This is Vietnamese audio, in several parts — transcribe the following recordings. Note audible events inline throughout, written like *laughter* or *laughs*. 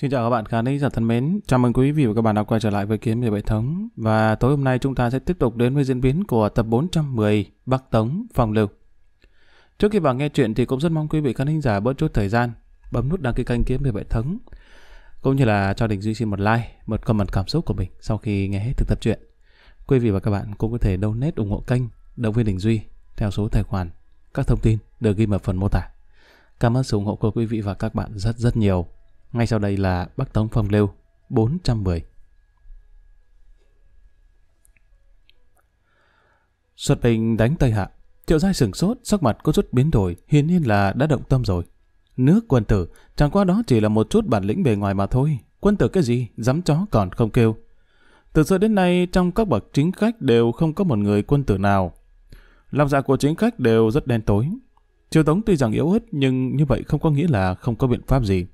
Xin chào các bạn khán thính giả thân mến, chào mừng quý vị và các bạn đã quay trở lại với Kiếm Hiệp Hệ Thống và tối hôm nay chúng ta sẽ tiếp tục đến với diễn biến của tập 410 Bắc Tống Phòng Lưu. Trước khi vào nghe chuyện thì cũng rất mong quý vị khán giả bớt chút thời gian, bấm nút đăng ký kênh Kiếm Hiệp Hệ Thống cũng như là cho Đình Duy xin một like, một comment cảm xúc của mình sau khi nghe hết thực tập truyện. Quý vị và các bạn cũng có thể donate ủng hộ kênh, động viên Đình Duy theo số tài khoản. Các thông tin được ghi ở phần mô tả. Cảm ơn sự ủng hộ của quý vị và các bạn rất rất nhiều. Ngay sau đây là Bắc Tống Phong Lưu 410. Xuất binh đánh Tây Hạ, Triệu Giai sừng sốt, sắc mặt có chút biến đổi, hiển nhiên là đã động tâm rồi. Nước quân tử, chẳng qua đó chỉ là một chút bản lĩnh bề ngoài mà thôi. Quân tử cái gì, dám chó còn không kêu. Từ xưa đến nay, trong các bậc chính khách đều không có một người quân tử nào. Lòng dạ của chính khách đều rất đen tối. Triều Tống tuy rằng yếu ớt nhưng như vậy không có nghĩa là không có biện pháp gì.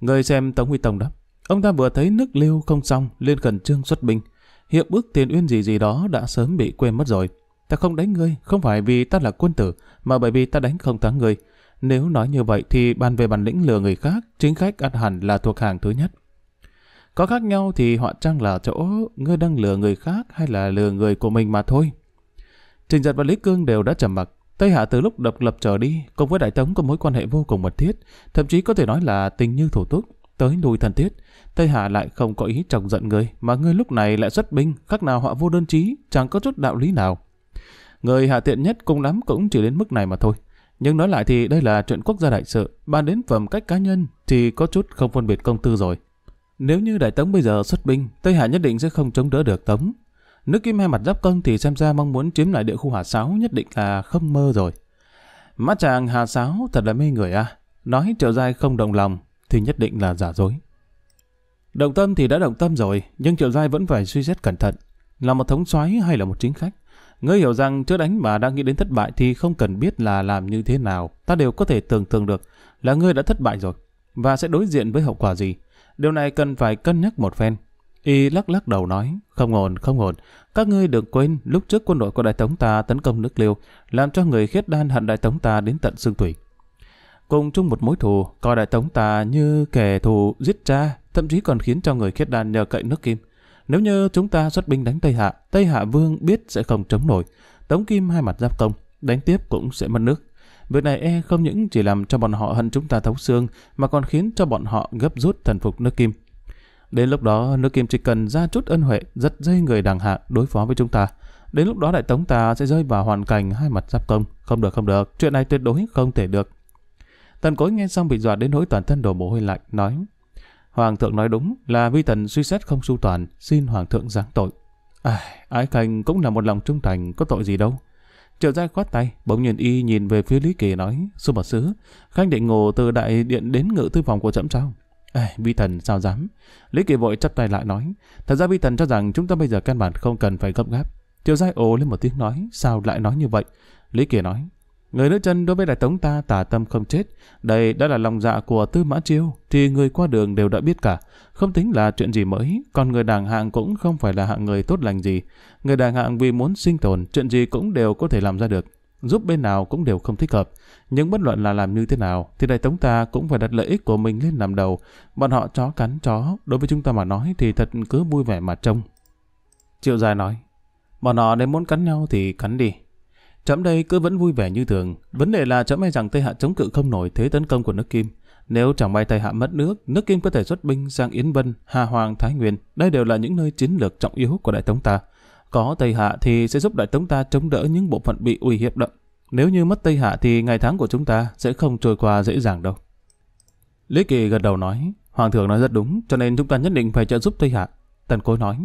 Người xem Tống Huy Tông đó. Ông ta vừa thấy nước lưu không xong, liền khẩn trương xuất binh. Hiệp ước tiền uyên gì gì đó đã sớm bị quên mất rồi. Ta không đánh ngươi, không phải vì ta là quân tử, mà bởi vì ta đánh không thắng ngươi. Nếu nói như vậy thì bàn về bản lĩnh lừa người khác, chính khách ăn hẳn là thuộc hàng thứ nhất. Có khác nhau thì họa trang là chỗ ngươi đang lừa người khác hay là lừa người của mình mà thôi. Trình giật và Lý Cương đều đã trầm mặc. Tây Hạ từ lúc độc lập trở đi, cùng với Đại Tống có mối quan hệ vô cùng mật thiết, thậm chí có thể nói là tình như thủ túc, tới nuôi thần thiết. Tây Hạ lại không có ý chọc giận người, mà người lúc này lại xuất binh, khác nào họ vô đơn chí, chẳng có chút đạo lý nào. Người hạ tiện nhất cùng lắm cũng chỉ đến mức này mà thôi. Nhưng nói lại thì đây là chuyện quốc gia đại sự, bàn đến phẩm cách cá nhân thì có chút không phân biệt công tư rồi. Nếu như Đại Tống bây giờ xuất binh, Tây Hạ nhất định sẽ không chống đỡ được Tống, Nước kim hai mặt giáp công thì xem ra mong muốn chiếm lại địa khu Hà Sáo nhất định là không mơ rồi. Má chàng Hà Sáo thật là mê người à. Nói triệu giai không đồng lòng thì nhất định là giả dối. Động tâm thì đã động tâm rồi, nhưng triệu giai vẫn phải suy xét cẩn thận. Là một thống soái hay là một chính khách? Ngươi hiểu rằng trước đánh mà đang nghĩ đến thất bại thì không cần biết là làm như thế nào. Ta đều có thể tưởng tượng được là ngươi đã thất bại rồi và sẽ đối diện với hậu quả gì. Điều này cần phải cân nhắc một phen. Y lắc lắc đầu nói, không ổn, không ổn. Các ngươi đừng quên, lúc trước quân đội của đại tống ta tấn công nước liêu, làm cho người khiết đan hận đại tống ta đến tận xương thủy. Cùng chung một mối thù, coi đại tống ta như kẻ thù giết cha, thậm chí còn khiến cho người khiết đan nhờ cậy nước kim. Nếu như chúng ta xuất binh đánh Tây Hạ, Tây Hạ Vương biết sẽ không chống nổi. Tống Kim hai mặt giáp công, đánh tiếp cũng sẽ mất nước. Việc này e không những chỉ làm cho bọn họ hận chúng ta thấu xương, mà còn khiến cho bọn họ gấp rút thần phục nước Kim. Đến lúc đó nước kim chỉ cần ra chút ân huệ giật dây người đàng hạ đối phó với chúng ta. Đến lúc đó đại tống ta sẽ rơi vào hoàn cảnh hai mặt giáp công. Không được không được, chuyện này tuyệt đối không thể được. Tần cối nghe xong bị dọa đến nỗi toàn thân đổ mồ hôi lạnh, nói. Hoàng thượng nói đúng là vi thần suy xét không su toàn, xin hoàng thượng giáng tội. ai à, ái khanh cũng là một lòng trung thành, có tội gì đâu. Triệu giai khoát tay, bỗng nhiên y nhìn về phía Lý Kỳ nói, Sư Mật Sứ, khanh định ngồi từ đại điện đến ngự thư phòng của trẫm sao? Ê, vi thần sao dám? Lý Kỳ vội chắp tay lại nói. Thật ra vi thần cho rằng chúng ta bây giờ căn bản không cần phải gấp gáp. Tiêu giai ồ lên một tiếng nói. Sao lại nói như vậy? Lý Kỳ nói. Người nữ chân đối với đại tống ta tà tâm không chết. Đây đã là lòng dạ của Tư Mã Chiêu. Thì người qua đường đều đã biết cả. Không tính là chuyện gì mới. Còn người đảng hạng cũng không phải là hạng người tốt lành gì. Người đảng hạng vì muốn sinh tồn, chuyện gì cũng đều có thể làm ra được giúp bên nào cũng đều không thích hợp. Nhưng bất luận là làm như thế nào, thì đại tống ta cũng phải đặt lợi ích của mình lên làm đầu. Bọn họ chó cắn chó, đối với chúng ta mà nói thì thật cứ vui vẻ mà trông. Triệu dài nói, bọn họ nếu muốn cắn nhau thì cắn đi. Chấm đây cứ vẫn vui vẻ như thường. Vấn đề là chấm hay e rằng Tây Hạ chống cự không nổi thế tấn công của nước Kim. Nếu chẳng may Tây Hạ mất nước, nước Kim có thể xuất binh sang Yến Vân, Hà Hoàng, Thái Nguyên. Đây đều là những nơi chiến lược trọng yếu của Đại Tống ta. Có Tây Hạ thì sẽ giúp Đại Tống ta chống đỡ những bộ phận bị uy hiếp đậm. Nếu như mất Tây Hạ thì ngày tháng của chúng ta sẽ không trôi qua dễ dàng đâu. Lý Kỳ gật đầu nói, Hoàng thượng nói rất đúng, cho nên chúng ta nhất định phải trợ giúp Tây Hạ. Tần Cối nói,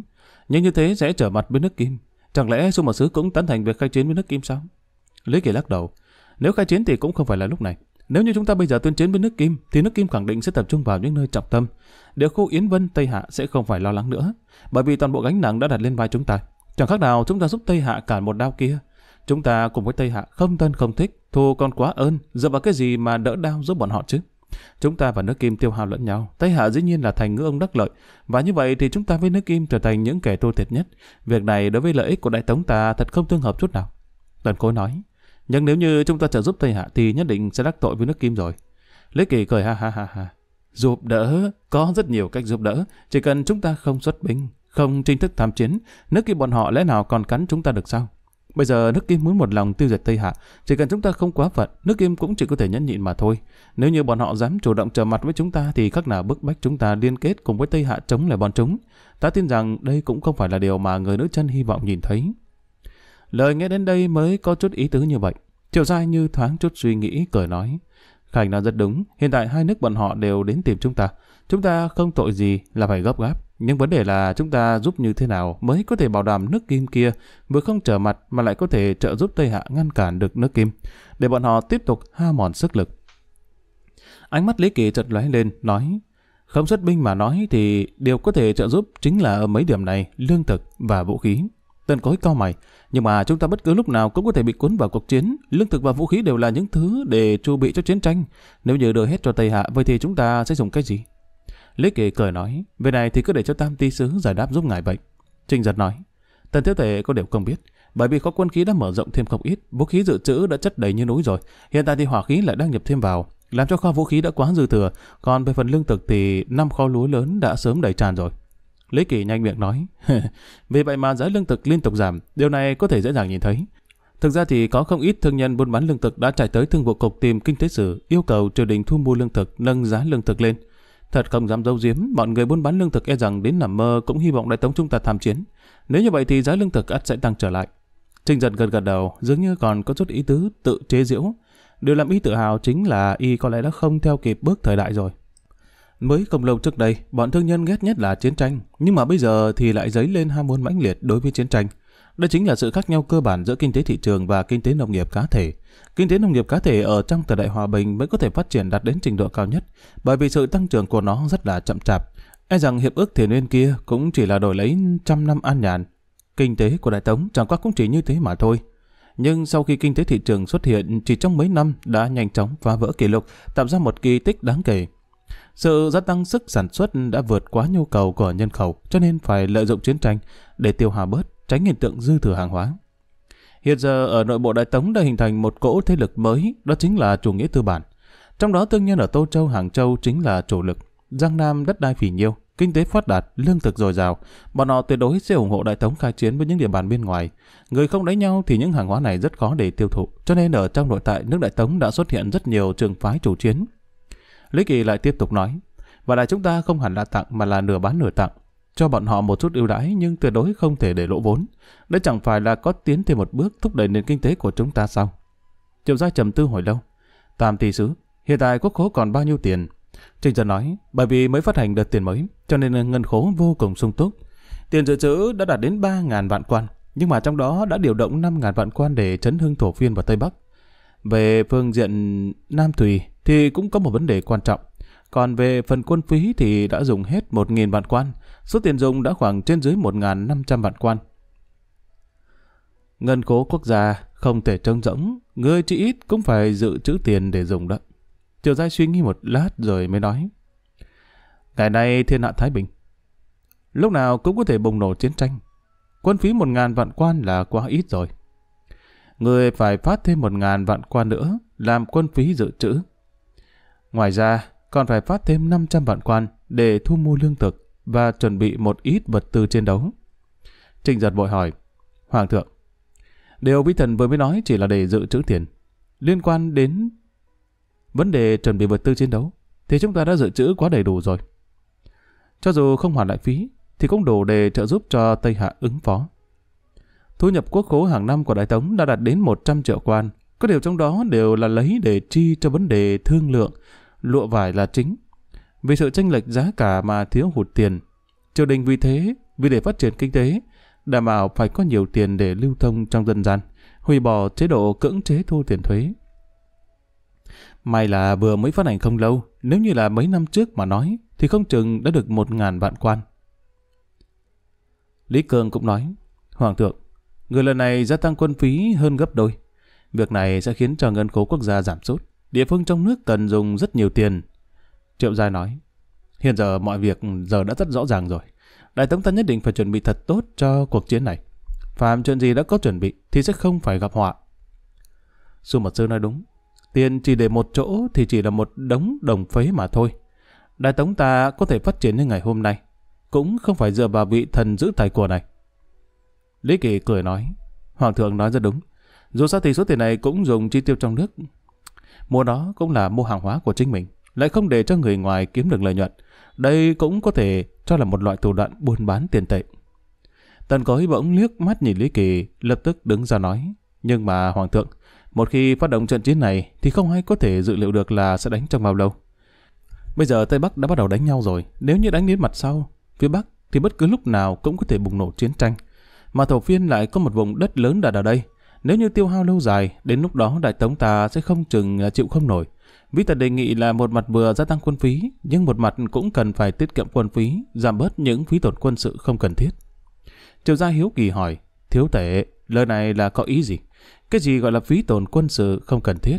nhưng như thế sẽ trở mặt với nước Kim. Chẳng lẽ Xung Mật Sứ cũng tán thành việc khai chiến với nước Kim sao? Lý Kỳ lắc đầu, nếu khai chiến thì cũng không phải là lúc này. Nếu như chúng ta bây giờ tuyên chiến với nước Kim, thì nước Kim khẳng định sẽ tập trung vào những nơi trọng tâm. Địa khu Yến Vân, Tây Hạ sẽ không phải lo lắng nữa, bởi vì toàn bộ gánh nặng đã đặt lên vai chúng ta. Chẳng khác nào chúng ta giúp Tây Hạ cản một đao kia. Chúng ta cùng với Tây Hạ không thân không thích, thù còn quá ơn, dựa vào cái gì mà đỡ đao giúp bọn họ chứ? Chúng ta và nước Kim tiêu hao lẫn nhau, Tây Hạ dĩ nhiên là thành ngư ông đắc lợi, và như vậy thì chúng ta với nước Kim trở thành những kẻ thua thiệt nhất. Việc này đối với lợi ích của đại tống ta thật không tương hợp chút nào. Tần Cối nói, nhưng nếu như chúng ta trợ giúp Tây Hạ thì nhất định sẽ đắc tội với nước Kim rồi. Lý Kỳ cười ha ha ha ha. Giúp đỡ, có rất nhiều cách giúp đỡ, chỉ cần chúng ta không xuất binh không chính thức tham chiến, nước Kim bọn họ lẽ nào còn cắn chúng ta được sao? Bây giờ nước kim muốn một lòng tiêu diệt Tây Hạ, chỉ cần chúng ta không quá phận, nước kim cũng chỉ có thể nhẫn nhịn mà thôi. Nếu như bọn họ dám chủ động trở mặt với chúng ta thì khắc nào bức bách chúng ta liên kết cùng với Tây Hạ chống lại bọn chúng. Ta tin rằng đây cũng không phải là điều mà người nữ chân hy vọng nhìn thấy. Lời nghe đến đây mới có chút ý tứ như vậy. Triệu Giai như thoáng chút suy nghĩ cười nói. Khải nói rất đúng, hiện tại hai nước bọn họ đều đến tìm chúng ta. Chúng ta không tội gì là phải gấp gáp. Nhưng vấn đề là chúng ta giúp như thế nào mới có thể bảo đảm nước kim kia vừa không trở mặt mà lại có thể trợ giúp Tây Hạ ngăn cản được nước kim, để bọn họ tiếp tục ha mòn sức lực. Ánh mắt Lý Kỳ chợt lóe lên, nói, không xuất binh mà nói thì điều có thể trợ giúp chính là ở mấy điểm này, lương thực và vũ khí. Tân cối cao mày, nhưng mà chúng ta bất cứ lúc nào cũng có thể bị cuốn vào cuộc chiến. Lương thực và vũ khí đều là những thứ để chuẩn bị cho chiến tranh. Nếu như đưa hết cho Tây Hạ, vậy thì chúng ta sẽ dùng cái gì? Lý Kỳ cười nói, về này thì cứ để cho Tam Ti Sứ giải đáp giúp ngài bệnh. Trình giật nói, tần thiếu thể có điều không biết, bởi vì kho quân khí đã mở rộng thêm không ít, vũ khí dự trữ đã chất đầy như núi rồi, hiện tại thì hỏa khí lại đang nhập thêm vào, làm cho kho vũ khí đã quá dư thừa, còn về phần lương thực thì năm kho lúa lớn đã sớm đầy tràn rồi. Lý Kỳ nhanh miệng nói, *laughs* vì vậy mà giá lương thực liên tục giảm, điều này có thể dễ dàng nhìn thấy. Thực ra thì có không ít thương nhân buôn bán lương thực đã chạy tới thương vụ cục tìm kinh tế sử yêu cầu triều đình thu mua lương thực nâng giá lương thực lên. Thật không dám dâu giếm, bọn người buôn bán lương thực e rằng đến nằm mơ cũng hy vọng đại tống chúng ta tham chiến. Nếu như vậy thì giá lương thực ắt sẽ tăng trở lại. Trình giật gật gật đầu, dường như còn có chút ý tứ tự chế giễu. Điều làm y tự hào chính là y có lẽ đã không theo kịp bước thời đại rồi. Mới không lâu trước đây, bọn thương nhân ghét nhất là chiến tranh, nhưng mà bây giờ thì lại dấy lên ham muốn mãnh liệt đối với chiến tranh. Đây chính là sự khác nhau cơ bản giữa kinh tế thị trường và kinh tế nông nghiệp cá thể. Kinh tế nông nghiệp cá thể ở trong thời đại hòa bình mới có thể phát triển đạt đến trình độ cao nhất, bởi vì sự tăng trưởng của nó rất là chậm chạp. E rằng hiệp ước thiền nguyên kia cũng chỉ là đổi lấy trăm năm an nhàn. Kinh tế của Đại Tống chẳng qua cũng chỉ như thế mà thôi. Nhưng sau khi kinh tế thị trường xuất hiện chỉ trong mấy năm đã nhanh chóng phá vỡ kỷ lục, tạo ra một kỳ tích đáng kể. Sự gia tăng sức sản xuất đã vượt quá nhu cầu của nhân khẩu, cho nên phải lợi dụng chiến tranh để tiêu hao bớt tránh hiện tượng dư thừa hàng hóa. Hiện giờ ở nội bộ Đại Tống đã hình thành một cỗ thế lực mới, đó chính là chủ nghĩa tư bản. Trong đó tương nhân ở Tô Châu, Hàng Châu chính là chủ lực. Giang Nam đất đai phì nhiêu, kinh tế phát đạt, lương thực dồi dào. Bọn họ tuyệt đối sẽ ủng hộ Đại Tống khai chiến với những địa bàn bên ngoài. Người không đánh nhau thì những hàng hóa này rất khó để tiêu thụ, cho nên ở trong nội tại nước Đại Tống đã xuất hiện rất nhiều trường phái chủ chiến. Lý Kỳ lại tiếp tục nói, và là chúng ta không hẳn là tặng mà là nửa bán nửa tặng cho bọn họ một chút ưu đãi nhưng tuyệt đối không thể để lỗ vốn. Đây chẳng phải là có tiến thêm một bước thúc đẩy nền kinh tế của chúng ta sao? Triệu Gia trầm tư hồi lâu. Tam tỷ sứ, hiện tại quốc khố còn bao nhiêu tiền? Trình Trần nói, bởi vì mới phát hành đợt tiền mới, cho nên ngân khố vô cùng sung túc. Tiền dự trữ đã đạt đến 3.000 vạn quan, nhưng mà trong đó đã điều động 5.000 vạn quan để chấn hưng thổ phiên và Tây Bắc. Về phương diện Nam Thủy thì cũng có một vấn đề quan trọng. Còn về phần quân phí thì đã dùng hết 1.000 vạn quan, số tiền dùng đã khoảng trên dưới 1.500 vạn quan. Ngân cố quốc gia không thể trông rỗng, người chỉ ít cũng phải dự trữ tiền để dùng đó. Triều gia suy nghĩ một lát rồi mới nói. Ngày nay thiên hạ Thái Bình, lúc nào cũng có thể bùng nổ chiến tranh. Quân phí 1.000 vạn quan là quá ít rồi. Người phải phát thêm 1.000 vạn quan nữa làm quân phí dự trữ. Ngoài ra, còn phải phát thêm 500 vạn quan để thu mua lương thực và chuẩn bị một ít vật tư chiến đấu. Trịnh giật bội hỏi, Hoàng thượng, điều vi thần vừa mới nói chỉ là để dự trữ tiền. Liên quan đến vấn đề chuẩn bị vật tư chiến đấu, thì chúng ta đã dự trữ quá đầy đủ rồi. Cho dù không hoàn lại phí, thì cũng đủ để trợ giúp cho Tây Hạ ứng phó. Thu nhập quốc khố hàng năm của Đại Tống đã đạt đến 100 triệu quan, có điều trong đó đều là lấy để chi cho vấn đề thương lượng lụa vải là chính. Vì sự tranh lệch giá cả mà thiếu hụt tiền, triều đình vì thế, vì để phát triển kinh tế, đảm bảo phải có nhiều tiền để lưu thông trong dân gian, hủy bỏ chế độ cưỡng chế thu tiền thuế. May là vừa mới phát hành không lâu, nếu như là mấy năm trước mà nói, thì không chừng đã được một ngàn vạn quan. Lý Cường cũng nói, Hoàng thượng, người lần này gia tăng quân phí hơn gấp đôi. Việc này sẽ khiến cho ngân khố quốc gia giảm sút địa phương trong nước cần dùng rất nhiều tiền. Triệu Giai nói, hiện giờ mọi việc giờ đã rất rõ ràng rồi. Đại tống ta nhất định phải chuẩn bị thật tốt cho cuộc chiến này. Phạm chuyện gì đã có chuẩn bị thì sẽ không phải gặp họa. Sư Mật Sư nói đúng, tiền chỉ để một chỗ thì chỉ là một đống đồng phế mà thôi. Đại tống ta có thể phát triển như ngày hôm nay, cũng không phải dựa vào vị thần giữ tài của này. Lý Kỳ cười nói, Hoàng thượng nói rất đúng, dù sao thì số tiền này cũng dùng chi tiêu trong nước, mua đó cũng là mua hàng hóa của chính mình, lại không để cho người ngoài kiếm được lợi nhuận. Đây cũng có thể cho là một loại thủ đoạn buôn bán tiền tệ. Tần cối bỗng liếc mắt nhìn Lý Kỳ, lập tức đứng ra nói. Nhưng mà Hoàng thượng, một khi phát động trận chiến này thì không ai có thể dự liệu được là sẽ đánh trong bao lâu. Bây giờ Tây Bắc đã bắt đầu đánh nhau rồi, nếu như đánh đến mặt sau, phía Bắc thì bất cứ lúc nào cũng có thể bùng nổ chiến tranh. Mà thổ phiên lại có một vùng đất lớn đặt ở đây, nếu như tiêu hao lâu dài, đến lúc đó đại tống ta sẽ không chừng à, chịu không nổi. vĩ ta đề nghị là một mặt vừa gia tăng quân phí, nhưng một mặt cũng cần phải tiết kiệm quân phí, giảm bớt những phí tổn quân sự không cần thiết. Triều gia hiếu kỳ hỏi, thiếu tể, lời này là có ý gì? Cái gì gọi là phí tổn quân sự không cần thiết?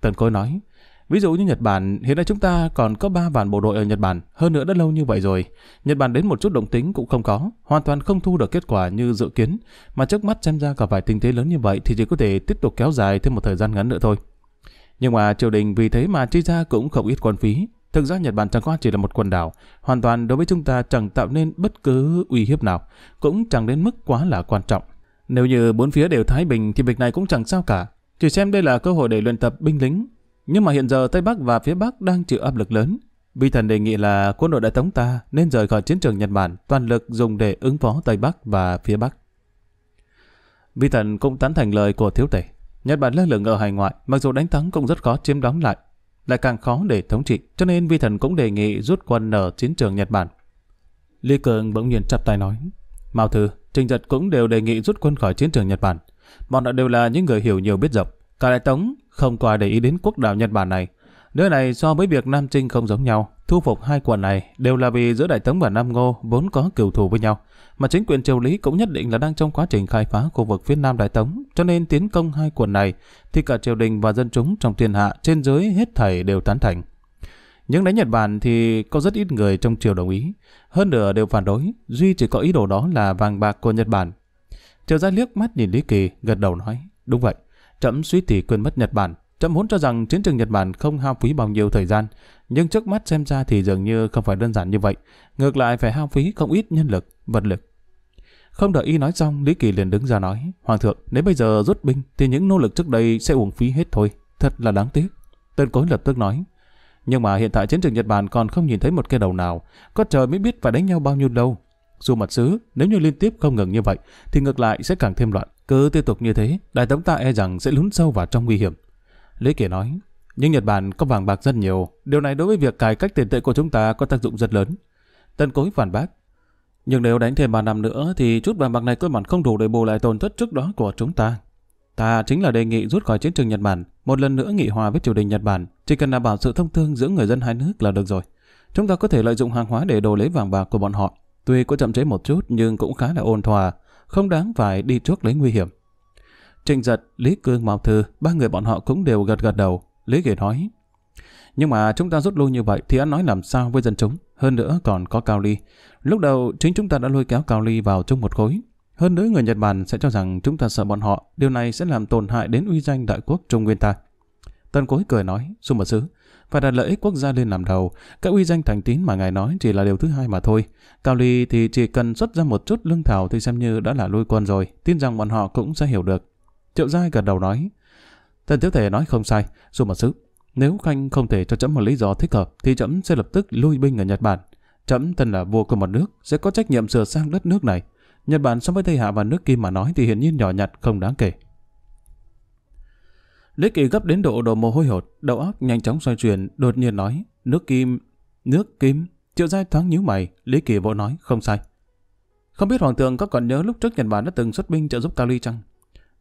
Tần côi nói, Ví dụ như Nhật Bản, hiện nay chúng ta còn có 3 vạn bộ đội ở Nhật Bản, hơn nữa đã lâu như vậy rồi. Nhật Bản đến một chút động tính cũng không có, hoàn toàn không thu được kết quả như dự kiến, mà trước mắt xem ra cả vài tình thế lớn như vậy thì chỉ có thể tiếp tục kéo dài thêm một thời gian ngắn nữa thôi. Nhưng mà triều đình vì thế mà chi ra cũng không ít quân phí. Thực ra Nhật Bản chẳng qua chỉ là một quần đảo, hoàn toàn đối với chúng ta chẳng tạo nên bất cứ uy hiếp nào, cũng chẳng đến mức quá là quan trọng. Nếu như bốn phía đều thái bình thì việc này cũng chẳng sao cả, chỉ xem đây là cơ hội để luyện tập binh lính, nhưng mà hiện giờ Tây Bắc và phía Bắc đang chịu áp lực lớn. Vi thần đề nghị là quân đội đại tống ta nên rời khỏi chiến trường Nhật Bản, toàn lực dùng để ứng phó Tây Bắc và phía Bắc. Vi thần cũng tán thành lời của thiếu tể. Nhật Bản lơ lửng ở hải ngoại, mặc dù đánh thắng cũng rất khó chiếm đóng lại, lại càng khó để thống trị, cho nên vi thần cũng đề nghị rút quân ở chiến trường Nhật Bản. Lý Cường bỗng nhiên chắp tay nói, Mao Thư, Trình Giật cũng đều đề nghị rút quân khỏi chiến trường Nhật Bản. Bọn họ đều là những người hiểu nhiều biết rộng, Cả đại tống không qua để ý đến quốc đảo Nhật Bản này. Nơi này so với việc Nam Trinh không giống nhau, thu phục hai quận này đều là vì giữa Đại Tống và Nam Ngô vốn có cửu thù với nhau, mà chính quyền triều Lý cũng nhất định là đang trong quá trình khai phá khu vực phía Nam Đại Tống, cho nên tiến công hai quận này thì cả triều đình và dân chúng trong thiên hạ trên dưới hết thảy đều tán thành. Những đánh Nhật Bản thì có rất ít người trong triều đồng ý, hơn nữa đều phản đối, duy chỉ có ý đồ đó là vàng bạc của Nhật Bản. Triều gia liếc mắt nhìn Lý Kỳ, gật đầu nói, đúng vậy. Trẫm suýt thì quên mất Nhật Bản. Trẫm muốn cho rằng chiến trường Nhật Bản không hao phí bao nhiêu thời gian, nhưng trước mắt xem ra thì dường như không phải đơn giản như vậy. Ngược lại phải hao phí không ít nhân lực, vật lực. Không đợi y nói xong, Lý Kỳ liền đứng ra nói, Hoàng thượng, nếu bây giờ rút binh thì những nỗ lực trước đây sẽ uổng phí hết thôi. Thật là đáng tiếc. Tên cối lập tức nói, nhưng mà hiện tại chiến trường Nhật Bản còn không nhìn thấy một cái đầu nào, có trời mới biết phải đánh nhau bao nhiêu lâu dù mặt xứ, nếu như liên tiếp không ngừng như vậy, thì ngược lại sẽ càng thêm loạn. Cứ tiếp tục như thế, đại tống ta e rằng sẽ lún sâu vào trong nguy hiểm. Lý Kỳ nói, nhưng Nhật Bản có vàng bạc rất nhiều, điều này đối với việc cải cách tiền tệ của chúng ta có tác dụng rất lớn. Tân Cối phản bác, nhưng nếu đánh thêm 3 năm nữa thì chút vàng bạc này cơ bản không đủ để bù lại tổn thất trước đó của chúng ta. Ta chính là đề nghị rút khỏi chiến trường Nhật Bản, một lần nữa nghị hòa với triều đình Nhật Bản, chỉ cần đảm bảo sự thông thương giữa người dân hai nước là được rồi. Chúng ta có thể lợi dụng hàng hóa để đồ lấy vàng bạc của bọn họ, Tuy có chậm chế một chút nhưng cũng khá là ôn hòa, không đáng phải đi trước lấy nguy hiểm. Trịnh giật, Lý Cương Mạo Thư, ba người bọn họ cũng đều gật gật đầu. Lý Kỳ nói, nhưng mà chúng ta rút lui như vậy thì anh nói làm sao với dân chúng, hơn nữa còn có Cao Ly. Lúc đầu chính chúng ta đã lôi kéo Cao Ly vào chung một khối. Hơn nữa người Nhật Bản sẽ cho rằng chúng ta sợ bọn họ, điều này sẽ làm tổn hại đến uy danh đại quốc Trung Nguyên ta. Tân Cối cười nói, Xu Mật Sứ, phải đặt lợi ích quốc gia lên làm đầu, các uy danh thành tín mà ngài nói chỉ là điều thứ hai mà thôi. Cao Ly thì chỉ cần xuất ra một chút lương thảo thì xem như đã là lui quân rồi, tin rằng bọn họ cũng sẽ hiểu được. Triệu Giai gật đầu nói, Tần Tiếu Thể nói không sai, dù một sức. nếu Khanh không thể cho chấm một lý do thích hợp thì chấm sẽ lập tức lui binh ở Nhật Bản. Chấm thân là vua của một nước, sẽ có trách nhiệm sửa sang đất nước này. Nhật Bản so với Tây Hạ và nước Kim mà nói thì hiển nhiên nhỏ nhặt không đáng kể. Lý Kỳ gấp đến độ đổ mồ hôi hột, đầu óc nhanh chóng xoay chuyển, đột nhiên nói, nước kim, nước kim. Triệu Giai thoáng nhíu mày, Lý Kỳ vội nói, không sai. Không biết Hoàng thượng có còn nhớ lúc trước Nhật Bản đã từng xuất binh trợ giúp Cao Ly chăng?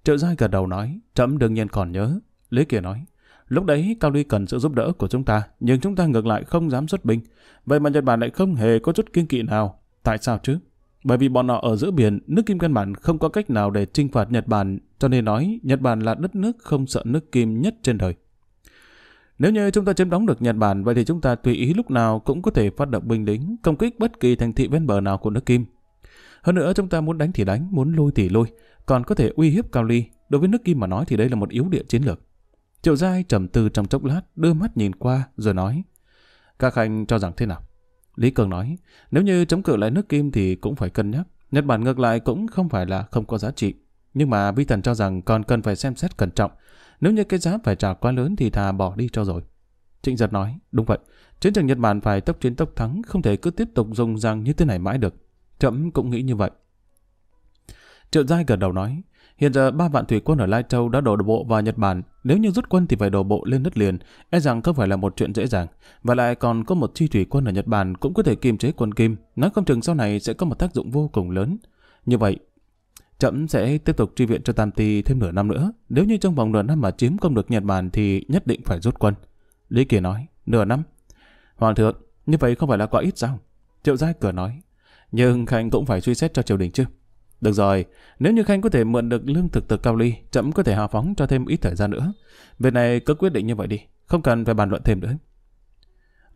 Triệu Giai gật đầu nói, trẫm đương nhiên còn nhớ. Lý Kỳ nói, lúc đấy Cao Ly cần sự giúp đỡ của chúng ta, nhưng chúng ta ngược lại không dám xuất binh. Vậy mà Nhật Bản lại không hề có chút kiên kỵ nào. Tại sao chứ? Bởi vì bọn họ ở giữa biển, nước Kim căn bản không có cách nào để chinh phạt Nhật Bản, cho nên nói Nhật Bản là đất nước không sợ nước Kim nhất trên đời. Nếu như chúng ta chiếm đóng được Nhật Bản, vậy thì chúng ta tùy ý lúc nào cũng có thể phát động binh lính, công kích bất kỳ thành thị ven bờ nào của nước Kim. Hơn nữa chúng ta muốn đánh thì đánh, muốn lôi thì lôi, còn có thể uy hiếp Cao Ly. Đối với nước Kim mà nói thì đây là một yếu địa chiến lược. Triệu Giai trầm tư trong chốc lát, đưa mắt nhìn qua rồi nói. Các anh cho rằng thế nào? Lý Cường nói, nếu như chống cự lại nước kim thì cũng phải cân nhắc. Nhật Bản ngược lại cũng không phải là không có giá trị. Nhưng mà Vi Thần cho rằng còn cần phải xem xét cẩn trọng. Nếu như cái giá phải trả quá lớn thì thà bỏ đi cho rồi. Trịnh Giật nói, đúng vậy. Chiến trường Nhật Bản phải tốc chiến tốc thắng, không thể cứ tiếp tục dùng rằng như thế này mãi được. Trẫm cũng nghĩ như vậy. Triệu Giai gật đầu nói, Hiện giờ ba vạn thủy quân ở Lai Châu đã đổ bộ vào Nhật Bản, nếu như rút quân thì phải đổ bộ lên đất liền, e rằng không phải là một chuyện dễ dàng. Và lại còn có một chi thủy quân ở Nhật Bản cũng có thể kiềm chế quân Kim, nói không chừng sau này sẽ có một tác dụng vô cùng lớn. Như vậy, chậm sẽ tiếp tục truy viện cho Tam Ti thêm nửa năm nữa, nếu như trong vòng nửa năm mà chiếm không được Nhật Bản thì nhất định phải rút quân. Lý Kỳ nói, nửa năm. Hoàng thượng, như vậy không phải là quá ít sao? Triệu Giai cửa nói, nhưng Khanh cũng phải suy xét cho triều đình chứ. Được rồi, nếu như Khanh có thể mượn được lương thực từ Cao Ly, chậm có thể hào phóng cho thêm ít thời gian nữa. Việc này cứ quyết định như vậy đi, không cần phải bàn luận thêm nữa.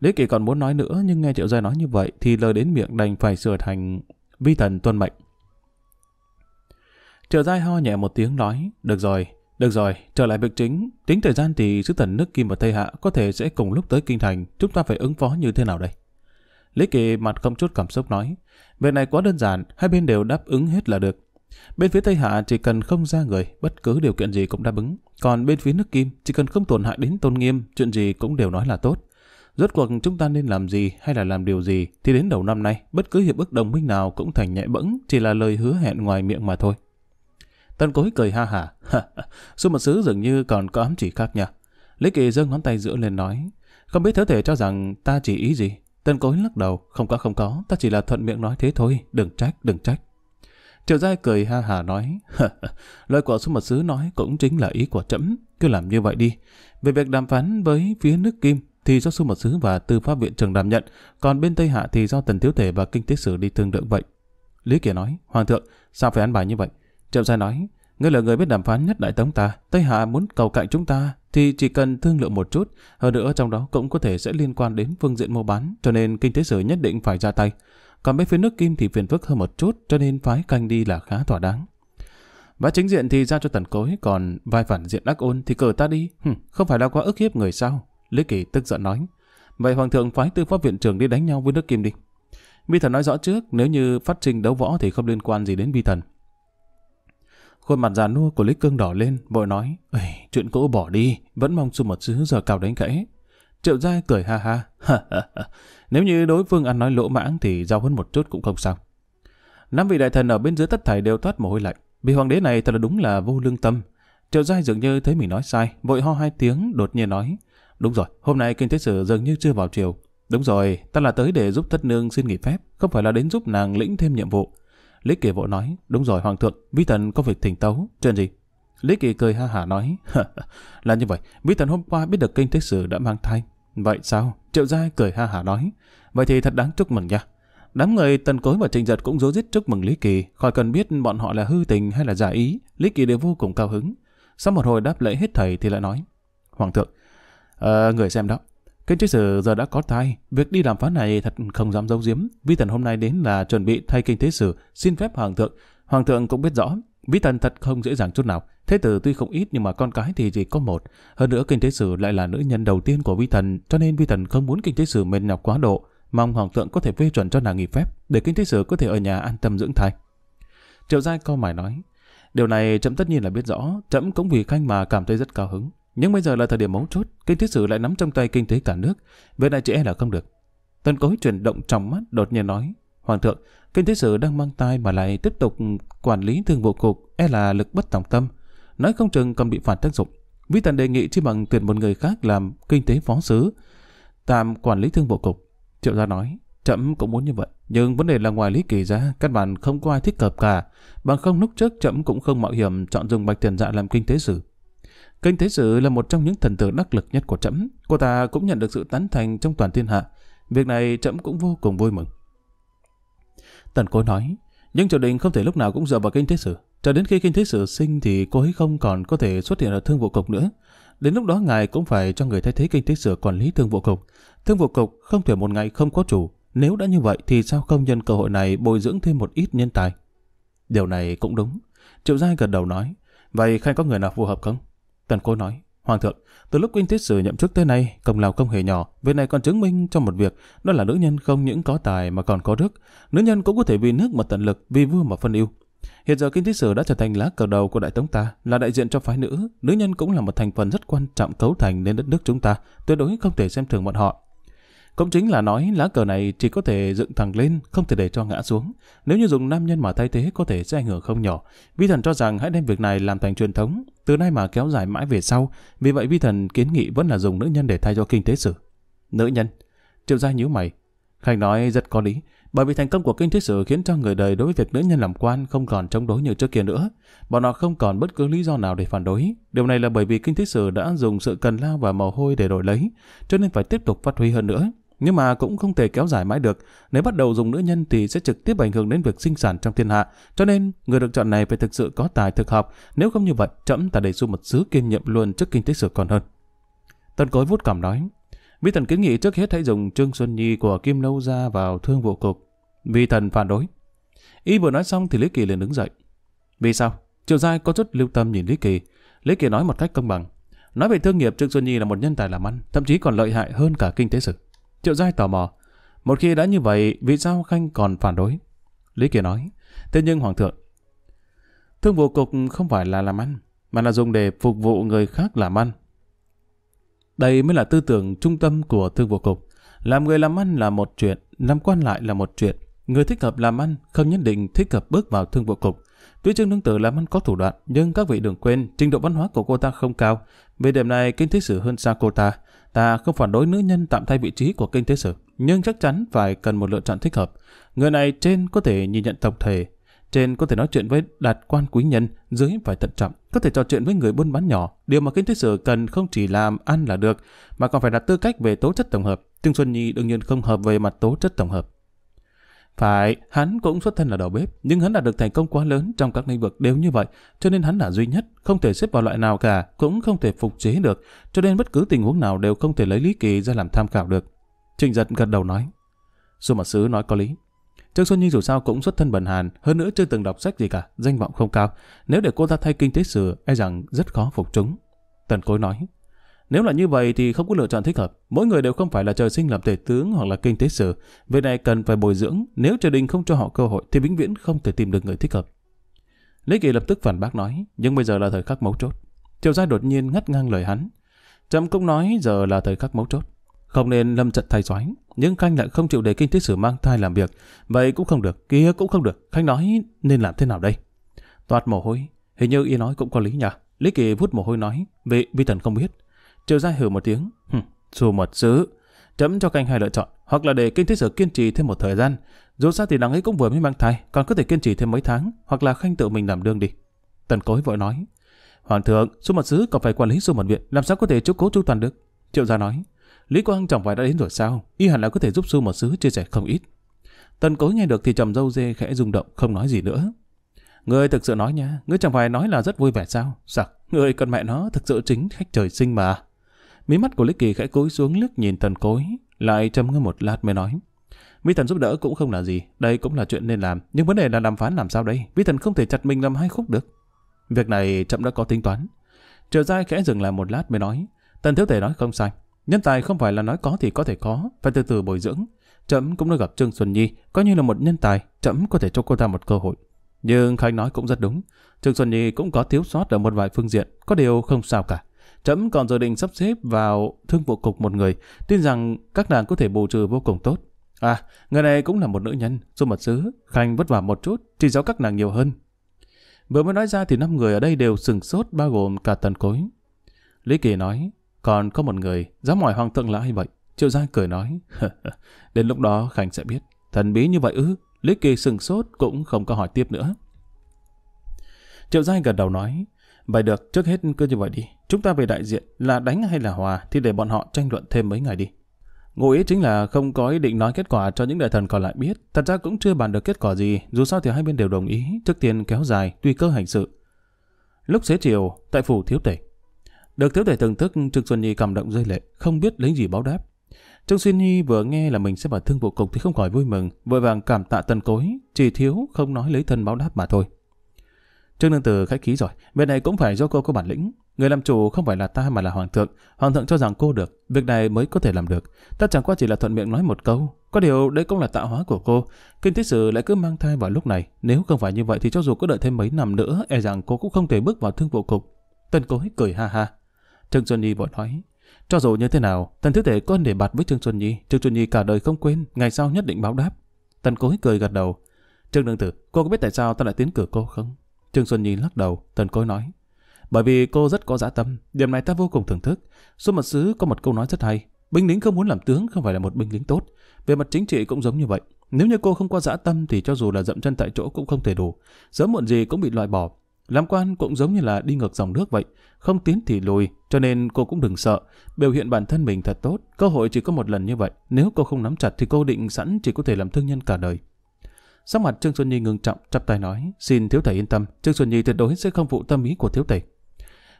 Lý Kỳ còn muốn nói nữa nhưng nghe Triệu Giai nói như vậy thì lời đến miệng đành phải sửa thành vi thần tuân mệnh. Triệu Giai ho nhẹ một tiếng nói, được rồi, được rồi, trở lại việc chính, tính thời gian thì sứ thần nước Kim và Tây Hạ có thể sẽ cùng lúc tới Kinh Thành, chúng ta phải ứng phó như thế nào đây? Lý Kỳ mặt không chút cảm xúc nói, Việc này quá đơn giản, hai bên đều đáp ứng hết là được. Bên phía Tây Hạ chỉ cần không ra người, bất cứ điều kiện gì cũng đáp ứng. Còn bên phía nước Kim, chỉ cần không tổn hại đến tôn nghiêm, chuyện gì cũng đều nói là tốt. Rốt cuộc chúng ta nên làm gì hay là làm điều gì thì đến đầu năm nay, bất cứ hiệp ước đồng minh nào cũng thành nhẹ bẫng, chỉ là lời hứa hẹn ngoài miệng mà thôi. Tân cối cười ha hả. Sư *laughs* mật sứ dường như còn có ám chỉ khác nha. Lý Kỳ giơ ngón tay giữa lên nói. Không biết thớ thể cho rằng ta chỉ ý gì, Tân cối lắc đầu, không có không có, ta chỉ là thuận miệng nói thế thôi, đừng trách, đừng trách. Triệu Giai cười ha hà nói, *laughs* lời của số mật sứ nói cũng chính là ý của trẫm cứ làm như vậy đi. Về việc đàm phán với phía nước Kim thì do số mật sứ và tư pháp viện trường đảm nhận, còn bên Tây Hạ thì do tần thiếu thể và kinh tế sử đi thương lượng vậy. Lý Kiều nói, Hoàng thượng, sao phải ăn bài như vậy? Triệu Giai nói, Ngươi là người biết đàm phán nhất đại tống ta, Tây Hạ muốn cầu cạnh chúng ta thì chỉ cần thương lượng một chút, hơn nữa trong đó cũng có thể sẽ liên quan đến phương diện mua bán, cho nên kinh tế sử nhất định phải ra tay. Còn bên phía nước Kim thì phiền phức hơn một chút, cho nên phái canh đi là khá thỏa đáng. Và chính diện thì ra cho tần cối, còn vai phản diện ác ôn thì cờ ta đi, Hừm, không phải là quá ức hiếp người sao? Lý Kỳ tức giận nói. Vậy hoàng thượng phái tư pháp viện trưởng đi đánh nhau với nước Kim đi. Vi thần nói rõ trước, nếu như phát trình đấu võ thì không liên quan gì đến vi thần. Khuôn mặt già nua của Lý Cương đỏ lên, vội nói, Ây, chuyện cũ bỏ đi, vẫn mong su một sứ giờ cào đánh cãi. Triệu Giai cười ha ha. Nếu như đối phương ăn nói lỗ mãng thì giao hơn một chút cũng không sao. Năm vị đại thần ở bên dưới tất thảy đều toát mồ hôi lạnh. Vì hoàng đế này thật là đúng là vô lương tâm. Triệu Giai dường như thấy mình nói sai, vội ho hai tiếng, đột nhiên nói. Đúng rồi, hôm nay kinh tế sử dường như chưa vào chiều. Đúng rồi, ta là tới để giúp thất nương xin nghỉ phép, không phải là đến giúp nàng lĩnh thêm nhiệm vụ. Lý Kỳ vội nói, đúng rồi Hoàng thượng, vi thần có việc thỉnh tấu, chuyện gì? Lý Kỳ cười ha hả nói, *laughs* là như vậy, vi thần hôm qua biết được kinh thích sử đã mang thai. Vậy sao? Triệu Giai cười ha hả nói, vậy thì thật đáng chúc mừng nha. Đám người tần cối và trình giật cũng dối dít chúc mừng Lý Kỳ, khỏi cần biết bọn họ là hư tình hay là giả ý, Lý Kỳ đều vô cùng cao hứng. Sau một hồi đáp lễ hết thầy thì lại nói, Hoàng thượng, à, người xem đó, Khiến chứ sự giờ đã có thai, việc đi làm phán này thật không dám giấu giếm. Vi thần hôm nay đến là chuẩn bị thay kinh thế sử, xin phép hoàng thượng. Hoàng thượng cũng biết rõ, vi thần thật không dễ dàng chút nào. Thế tử tuy không ít nhưng mà con cái thì chỉ có một. Hơn nữa kinh thế sử lại là nữ nhân đầu tiên của vi thần, cho nên vi thần không muốn kinh thế sử mệt nhọc quá độ. Mong hoàng thượng có thể phê chuẩn cho nàng nghỉ phép, để kinh thế sử có thể ở nhà an tâm dưỡng thai. Triệu giai co mải nói, điều này trẫm tất nhiên là biết rõ, trẫm cũng vì khanh mà cảm thấy rất cao hứng. Nhưng bây giờ là thời điểm mấu chốt, kinh thiết sử lại nắm trong tay kinh tế cả nước, vậy này chỉ e là không được. Tân cối chuyển động trong mắt đột nhiên nói, Hoàng thượng, kinh tế sử đang mang tai mà lại tiếp tục quản lý thương vụ cục, e là lực bất tòng tâm. Nói không chừng còn bị phản tác dụng. Vi Tần đề nghị chi bằng tuyển một người khác làm kinh tế phó sứ, tạm quản lý thương vụ cục. Triệu gia nói, chậm cũng muốn như vậy, nhưng vấn đề là ngoài lý kỳ ra, các bạn không có ai thích hợp cả. Bằng không lúc trước chậm cũng không mạo hiểm chọn dùng bạch tiền dạ làm kinh tế sử kinh Thế sử là một trong những thần tượng đắc lực nhất của Trẫm. Cô ta cũng nhận được sự tán thành trong toàn thiên hạ. Việc này Trẫm cũng vô cùng vui mừng. Tần Cố nói, nhưng triều đình không thể lúc nào cũng dựa vào kinh Thế sử, Cho đến khi kinh Thế sử sinh thì cô ấy không còn có thể xuất hiện ở thương vụ cục nữa. Đến lúc đó ngài cũng phải cho người thay thế kinh Thế sử quản lý thương vụ cục. Thương vụ cục không thể một ngày không có chủ. Nếu đã như vậy thì sao không nhân cơ hội này bồi dưỡng thêm một ít nhân tài? Điều này cũng đúng. Triệu Giai gật đầu nói, vậy khanh có người nào phù hợp không? Tần cố nói, Hoàng thượng, từ lúc Quynh Thiết Sử nhậm chức tới nay, công lao không hề nhỏ, việc này còn chứng minh cho một việc, đó là nữ nhân không những có tài mà còn có đức. Nữ nhân cũng có thể vì nước mà tận lực, vì vua mà phân ưu. Hiện giờ Kinh Thiết Sử đã trở thành lá cờ đầu của đại tống ta, là đại diện cho phái nữ, nữ nhân cũng là một thành phần rất quan trọng cấu thành nên đất nước chúng ta, tuyệt đối không thể xem thường bọn họ. Cũng chính là nói lá cờ này chỉ có thể dựng thẳng lên, không thể để cho ngã xuống. Nếu như dùng nam nhân mà thay thế có thể sẽ ảnh hưởng không nhỏ. Vi thần cho rằng hãy đem việc này làm thành truyền thống, từ nay mà kéo dài mãi về sau. Vì vậy vi thần kiến nghị vẫn là dùng nữ nhân để thay cho kinh tế sử. Nữ nhân? Triệu gia nhíu mày. khánh nói rất có lý. Bởi vì thành công của kinh tế sử khiến cho người đời đối với việc nữ nhân làm quan không còn chống đối như trước kia nữa. Bọn họ không còn bất cứ lý do nào để phản đối. Điều này là bởi vì kinh tế sử đã dùng sự cần lao và mồ hôi để đổi lấy, cho nên phải tiếp tục phát huy hơn nữa nhưng mà cũng không thể kéo dài mãi được. Nếu bắt đầu dùng nữ nhân thì sẽ trực tiếp ảnh hưởng đến việc sinh sản trong thiên hạ. Cho nên, người được chọn này phải thực sự có tài thực học. Nếu không như vậy, chậm ta để du một sứ kiêm nhiệm luôn trước kinh tế sử còn hơn. Tần cối vút cảm nói, Vi thần kiến nghị trước hết hãy dùng Trương Xuân Nhi của Kim Lâu ra vào thương vụ cục. Vi thần phản đối. Y vừa nói xong thì Lý Kỳ liền đứng dậy. Vì sao? Triệu Giai có chút lưu tâm nhìn Lý Kỳ. Lý Kỳ nói một cách công bằng. Nói về thương nghiệp Trương Xuân Nhi là một nhân tài làm ăn, thậm chí còn lợi hại hơn cả kinh tế sử. Triệu Giai tò mò. Một khi đã như vậy, vì sao Khanh còn phản đối? Lý kỳ nói. Thế nhưng Hoàng thượng, thương vụ cục không phải là làm ăn, mà là dùng để phục vụ người khác làm ăn. Đây mới là tư tưởng trung tâm của thương vụ cục. Làm người làm ăn là một chuyện, làm quan lại là một chuyện. Người thích hợp làm ăn không nhất định thích hợp bước vào thương vụ cục. Tuy Trương Nương Tử làm ăn có thủ đoạn, nhưng các vị đừng quên, trình độ văn hóa của cô ta không cao. Về điểm này, kinh thích sử hơn xa cô ta. Ta không phản đối nữ nhân tạm thay vị trí của kinh tế sử, nhưng chắc chắn phải cần một lựa chọn thích hợp. Người này trên có thể nhìn nhận tổng thể, trên có thể nói chuyện với đạt quan quý nhân, dưới phải thận trọng, có thể trò chuyện với người buôn bán nhỏ. Điều mà kinh tế sử cần không chỉ làm ăn là được, mà còn phải đặt tư cách về tố chất tổng hợp. Trương Xuân Nhi đương nhiên không hợp về mặt tố chất tổng hợp. Phải, hắn cũng xuất thân là đầu bếp, nhưng hắn đã được thành công quá lớn trong các lĩnh vực đều như vậy, cho nên hắn là duy nhất, không thể xếp vào loại nào cả, cũng không thể phục chế được, cho nên bất cứ tình huống nào đều không thể lấy Lý Kỳ ra làm tham khảo được. Trịnh giật gật đầu nói. dù Mật Sứ nói có lý. Trương Xuân Nhi dù sao cũng xuất thân bần hàn, hơn nữa chưa từng đọc sách gì cả, danh vọng không cao. Nếu để cô ta thay kinh tế sử, e rằng rất khó phục chúng. Tần Cối nói. Nếu là như vậy thì không có lựa chọn thích hợp. Mỗi người đều không phải là trời sinh làm tể tướng hoặc là kinh tế sử. Về này cần phải bồi dưỡng. Nếu triều đình không cho họ cơ hội thì vĩnh viễn không thể tìm được người thích hợp. Lý Kỳ lập tức phản bác nói, nhưng bây giờ là thời khắc mấu chốt. Triệu gia đột nhiên ngắt ngang lời hắn. Trầm cũng nói giờ là thời khắc mấu chốt. Không nên lâm trận thay xoáy. nhưng Khanh lại không chịu để kinh tế sử mang thai làm việc. Vậy cũng không được, kia cũng không được. Khanh nói nên làm thế nào đây? Toạt mồ hôi, hình như y nói cũng có lý nhỉ. Lý Kỳ vút mồ hôi nói, vị vi thần không biết. Triều Giai hử một tiếng. Dù mật sứ. Chấm cho canh hai lựa chọn. Hoặc là để kinh tế sở kiên trì thêm một thời gian. Dù sao thì nàng ấy cũng vừa mới mang thai. Còn có thể kiên trì thêm mấy tháng. Hoặc là khanh tự mình làm đương đi. Tần cối vội nói. Hoàng thượng, số mật sứ còn phải quản lý số mật viện. Làm sao có thể chú cố chú toàn được? Triệu gia nói. Lý Quang chẳng phải đã đến rồi sao? Y hẳn là có thể giúp sư mật sứ chia sẻ không ít. Tần cối nghe được thì trầm dâu dê khẽ rung động, không nói gì nữa. Ngươi thực sự nói nha, ngươi chẳng phải nói là rất vui vẻ sao? Sặc, dạ, ngươi con mẹ nó thực sự chính khách trời sinh mà. Mí mắt của Lý Kỳ khẽ cúi xuống liếc nhìn thần cối, lại trầm ngâm một lát mới nói. Vi thần giúp đỡ cũng không là gì, đây cũng là chuyện nên làm, nhưng vấn đề là đàm phán làm sao đây? Vi thần không thể chặt mình làm hai khúc được. Việc này chậm đã có tính toán. Triệu Giai khẽ dừng lại một lát mới nói, tần thiếu thể nói không sai, nhân tài không phải là nói có thì có thể có, phải từ từ bồi dưỡng. Chậm cũng đã gặp Trương Xuân Nhi, coi như là một nhân tài, chậm có thể cho cô ta một cơ hội. Nhưng Khanh nói cũng rất đúng, Trương Xuân Nhi cũng có thiếu sót ở một vài phương diện, có điều không sao cả. Trẫm còn dự định sắp xếp vào thương vụ cục một người, tin rằng các nàng có thể bù trừ vô cùng tốt. À, người này cũng là một nữ nhân, dù mật sứ, Khanh vất vả một chút, chỉ giáo các nàng nhiều hơn. Vừa mới nói ra thì năm người ở đây đều sừng sốt bao gồm cả tần cối. Lý Kỳ nói, còn có một người, dám hỏi hoàng thượng là ai vậy? Triệu Giang cười nói, *laughs* đến lúc đó Khanh sẽ biết. Thần bí như vậy ư, Lý Kỳ sừng sốt cũng không có hỏi tiếp nữa. Triệu Giai gật đầu nói, vậy được, trước hết cứ như vậy đi. Chúng ta về đại diện là đánh hay là hòa thì để bọn họ tranh luận thêm mấy ngày đi. Ngụ ý chính là không có ý định nói kết quả cho những đại thần còn lại biết. Thật ra cũng chưa bàn được kết quả gì, dù sao thì hai bên đều đồng ý, trước tiên kéo dài, tùy cơ hành sự. Lúc xế chiều, tại phủ thiếu tể. Được thiếu tể thưởng thức, Trương Xuân Nhi cảm động rơi lệ, không biết lấy gì báo đáp. Trương Xuân Nhi vừa nghe là mình sẽ vào thương vụ cục thì không khỏi vui mừng, vội vàng cảm tạ tần cối, chỉ thiếu không nói lấy thân báo đáp mà thôi. Trương nương tử khách khí rồi, việc này cũng phải do cô có bản lĩnh. Người làm chủ không phải là ta mà là hoàng thượng. Hoàng thượng cho rằng cô được, việc này mới có thể làm được. Ta chẳng qua chỉ là thuận miệng nói một câu. Có điều đây cũng là tạo hóa của cô. Kinh tích sử lại cứ mang thai vào lúc này. Nếu không phải như vậy thì cho dù có đợi thêm mấy năm nữa, e rằng cô cũng không thể bước vào thương vụ cục. Tần cối cười ha ha. Trương Xuân Nhi vội nói. Cho dù như thế nào, tần thứ thể có để bạt với Trương Xuân Nhi. Trương Xuân Nhi cả đời không quên, ngày sau nhất định báo đáp. Tần cối cười gật đầu. Trương đương Tử, cô có biết tại sao ta lại tiến cử cô không? Trương Xuân Nhi lắc đầu, Tần Cối nói. Bởi vì cô rất có dã tâm, điểm này ta vô cùng thưởng thức. Xuân Mật Sứ có một câu nói rất hay. Binh lính không muốn làm tướng không phải là một binh lính tốt. Về mặt chính trị cũng giống như vậy. Nếu như cô không có dã tâm thì cho dù là dậm chân tại chỗ cũng không thể đủ. Sớm muộn gì cũng bị loại bỏ. Làm quan cũng giống như là đi ngược dòng nước vậy. Không tiến thì lùi, cho nên cô cũng đừng sợ. Biểu hiện bản thân mình thật tốt. Cơ hội chỉ có một lần như vậy. Nếu cô không nắm chặt thì cô định sẵn chỉ có thể làm thương nhân cả đời. Sắc mặt Trương Xuân Nhi ngừng trọng chắp tay nói, xin thiếu thầy yên tâm, Trương Xuân Nhi tuyệt đối sẽ không phụ tâm ý của thiếu thầy.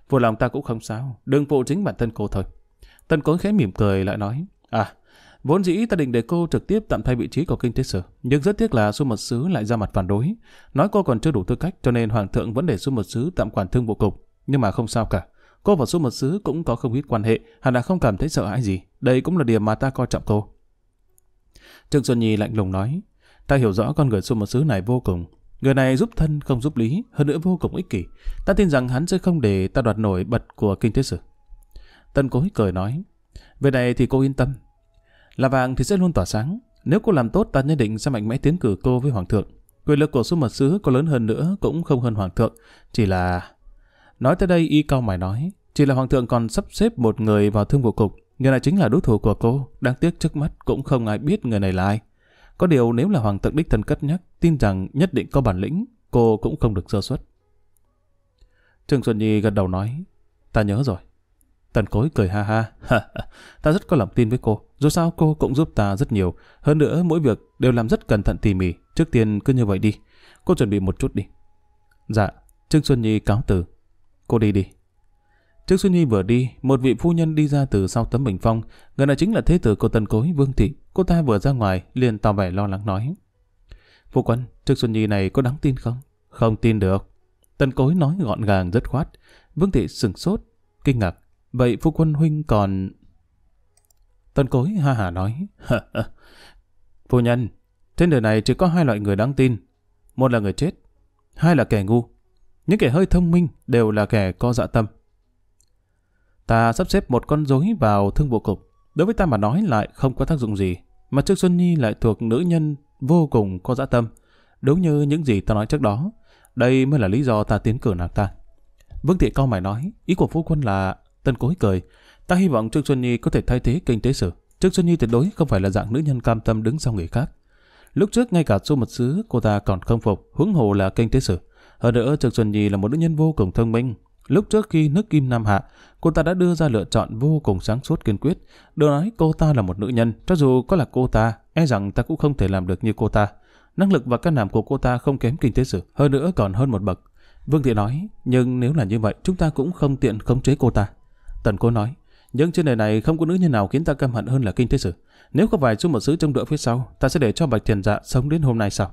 Vừa lòng ta cũng không sao, đừng phụ chính bản thân cô thôi. Tân cối khẽ mỉm cười lại nói, à, vốn dĩ ta định để cô trực tiếp tạm thay vị trí của kinh tế sở, nhưng rất tiếc là su mật sứ lại ra mặt phản đối, nói cô còn chưa đủ tư cách cho nên hoàng thượng vẫn để su mật sứ tạm quản thương vụ cục, nhưng mà không sao cả. Cô và su mật sứ cũng có không ít quan hệ, hẳn là không cảm thấy sợ hãi gì, đây cũng là điểm mà ta coi trọng cô. Trương Xuân Nhi lạnh lùng nói, Ta hiểu rõ con người sung một xứ này vô cùng. Người này giúp thân không giúp lý, hơn nữa vô cùng ích kỷ. Ta tin rằng hắn sẽ không để ta đoạt nổi bật của kinh tế sử. Tân cối cười nói, về này thì cô yên tâm. Là vàng thì sẽ luôn tỏa sáng. Nếu cô làm tốt ta nhất định sẽ mạnh mẽ tiến cử cô với Hoàng thượng. Quyền lực của sung mật sứ có lớn hơn nữa cũng không hơn Hoàng thượng. Chỉ là... Nói tới đây y cao mày nói, chỉ là Hoàng thượng còn sắp xếp một người vào thương vụ cục. Người này chính là đối thủ của cô. Đáng tiếc trước mắt cũng không ai biết người này là ai. Có điều nếu là Hoàng thượng đích thân cất nhắc, tin rằng nhất định có bản lĩnh, cô cũng không được sơ suất. Trương Xuân Nhi gật đầu nói, ta nhớ rồi. Tần cối cười ha ha, ta rất có lòng tin với cô, dù sao cô cũng giúp ta rất nhiều. Hơn nữa mỗi việc đều làm rất cẩn thận tỉ mỉ, trước tiên cứ như vậy đi. Cô chuẩn bị một chút đi. Dạ, Trương Xuân Nhi cáo từ. Cô đi đi. Trương Xuân Nhi vừa đi, một vị phu nhân đi ra từ sau tấm bình phong, người này chính là thế tử của tần cối Vương Thị. Cô ta vừa ra ngoài liền tỏ vẻ lo lắng nói. Phu quân, Trương Xuân Nhi này có đáng tin không? Không tin được. Tần cối nói gọn gàng rất khoát. Vương thị sửng sốt, kinh ngạc. Vậy phu quân huynh còn... Tần cối ha hà nói. phu nhân, trên đời này chỉ có hai loại người đáng tin. Một là người chết, hai là kẻ ngu. Những kẻ hơi thông minh đều là kẻ có dạ tâm. Ta sắp xếp một con rối vào thương vụ cục. Đối với ta mà nói lại không có tác dụng gì, mà Trương Xuân Nhi lại thuộc nữ nhân vô cùng có dã tâm. Đúng như những gì ta nói trước đó, đây mới là lý do ta tiến cử nàng ta. Vương Thị Cao mày nói, ý của phu quân là... Tân Cối cười, ta hy vọng Trương Xuân Nhi có thể thay thế kinh tế sử. Trương Xuân Nhi tuyệt đối không phải là dạng nữ nhân cam tâm đứng sau người khác. Lúc trước ngay cả xô mật sứ cô ta còn không phục, huống hồ là kinh tế sử. Hơn nữa Trương Xuân Nhi là một nữ nhân vô cùng thông minh, Lúc trước khi nước Kim Nam Hạ, cô ta đã đưa ra lựa chọn vô cùng sáng suốt kiên quyết. Điều nói cô ta là một nữ nhân, cho dù có là cô ta, e rằng ta cũng không thể làm được như cô ta. Năng lực và can làm của cô ta không kém kinh tế sử, hơn nữa còn hơn một bậc. Vương Thị nói, nhưng nếu là như vậy, chúng ta cũng không tiện khống chế cô ta. Tần cô nói, nhưng trên đời này không có nữ nhân nào khiến ta căm hận hơn là kinh tế sử. Nếu có vài chút một sứ trong đội phía sau, ta sẽ để cho Bạch tiền Dạ sống đến hôm nay sao?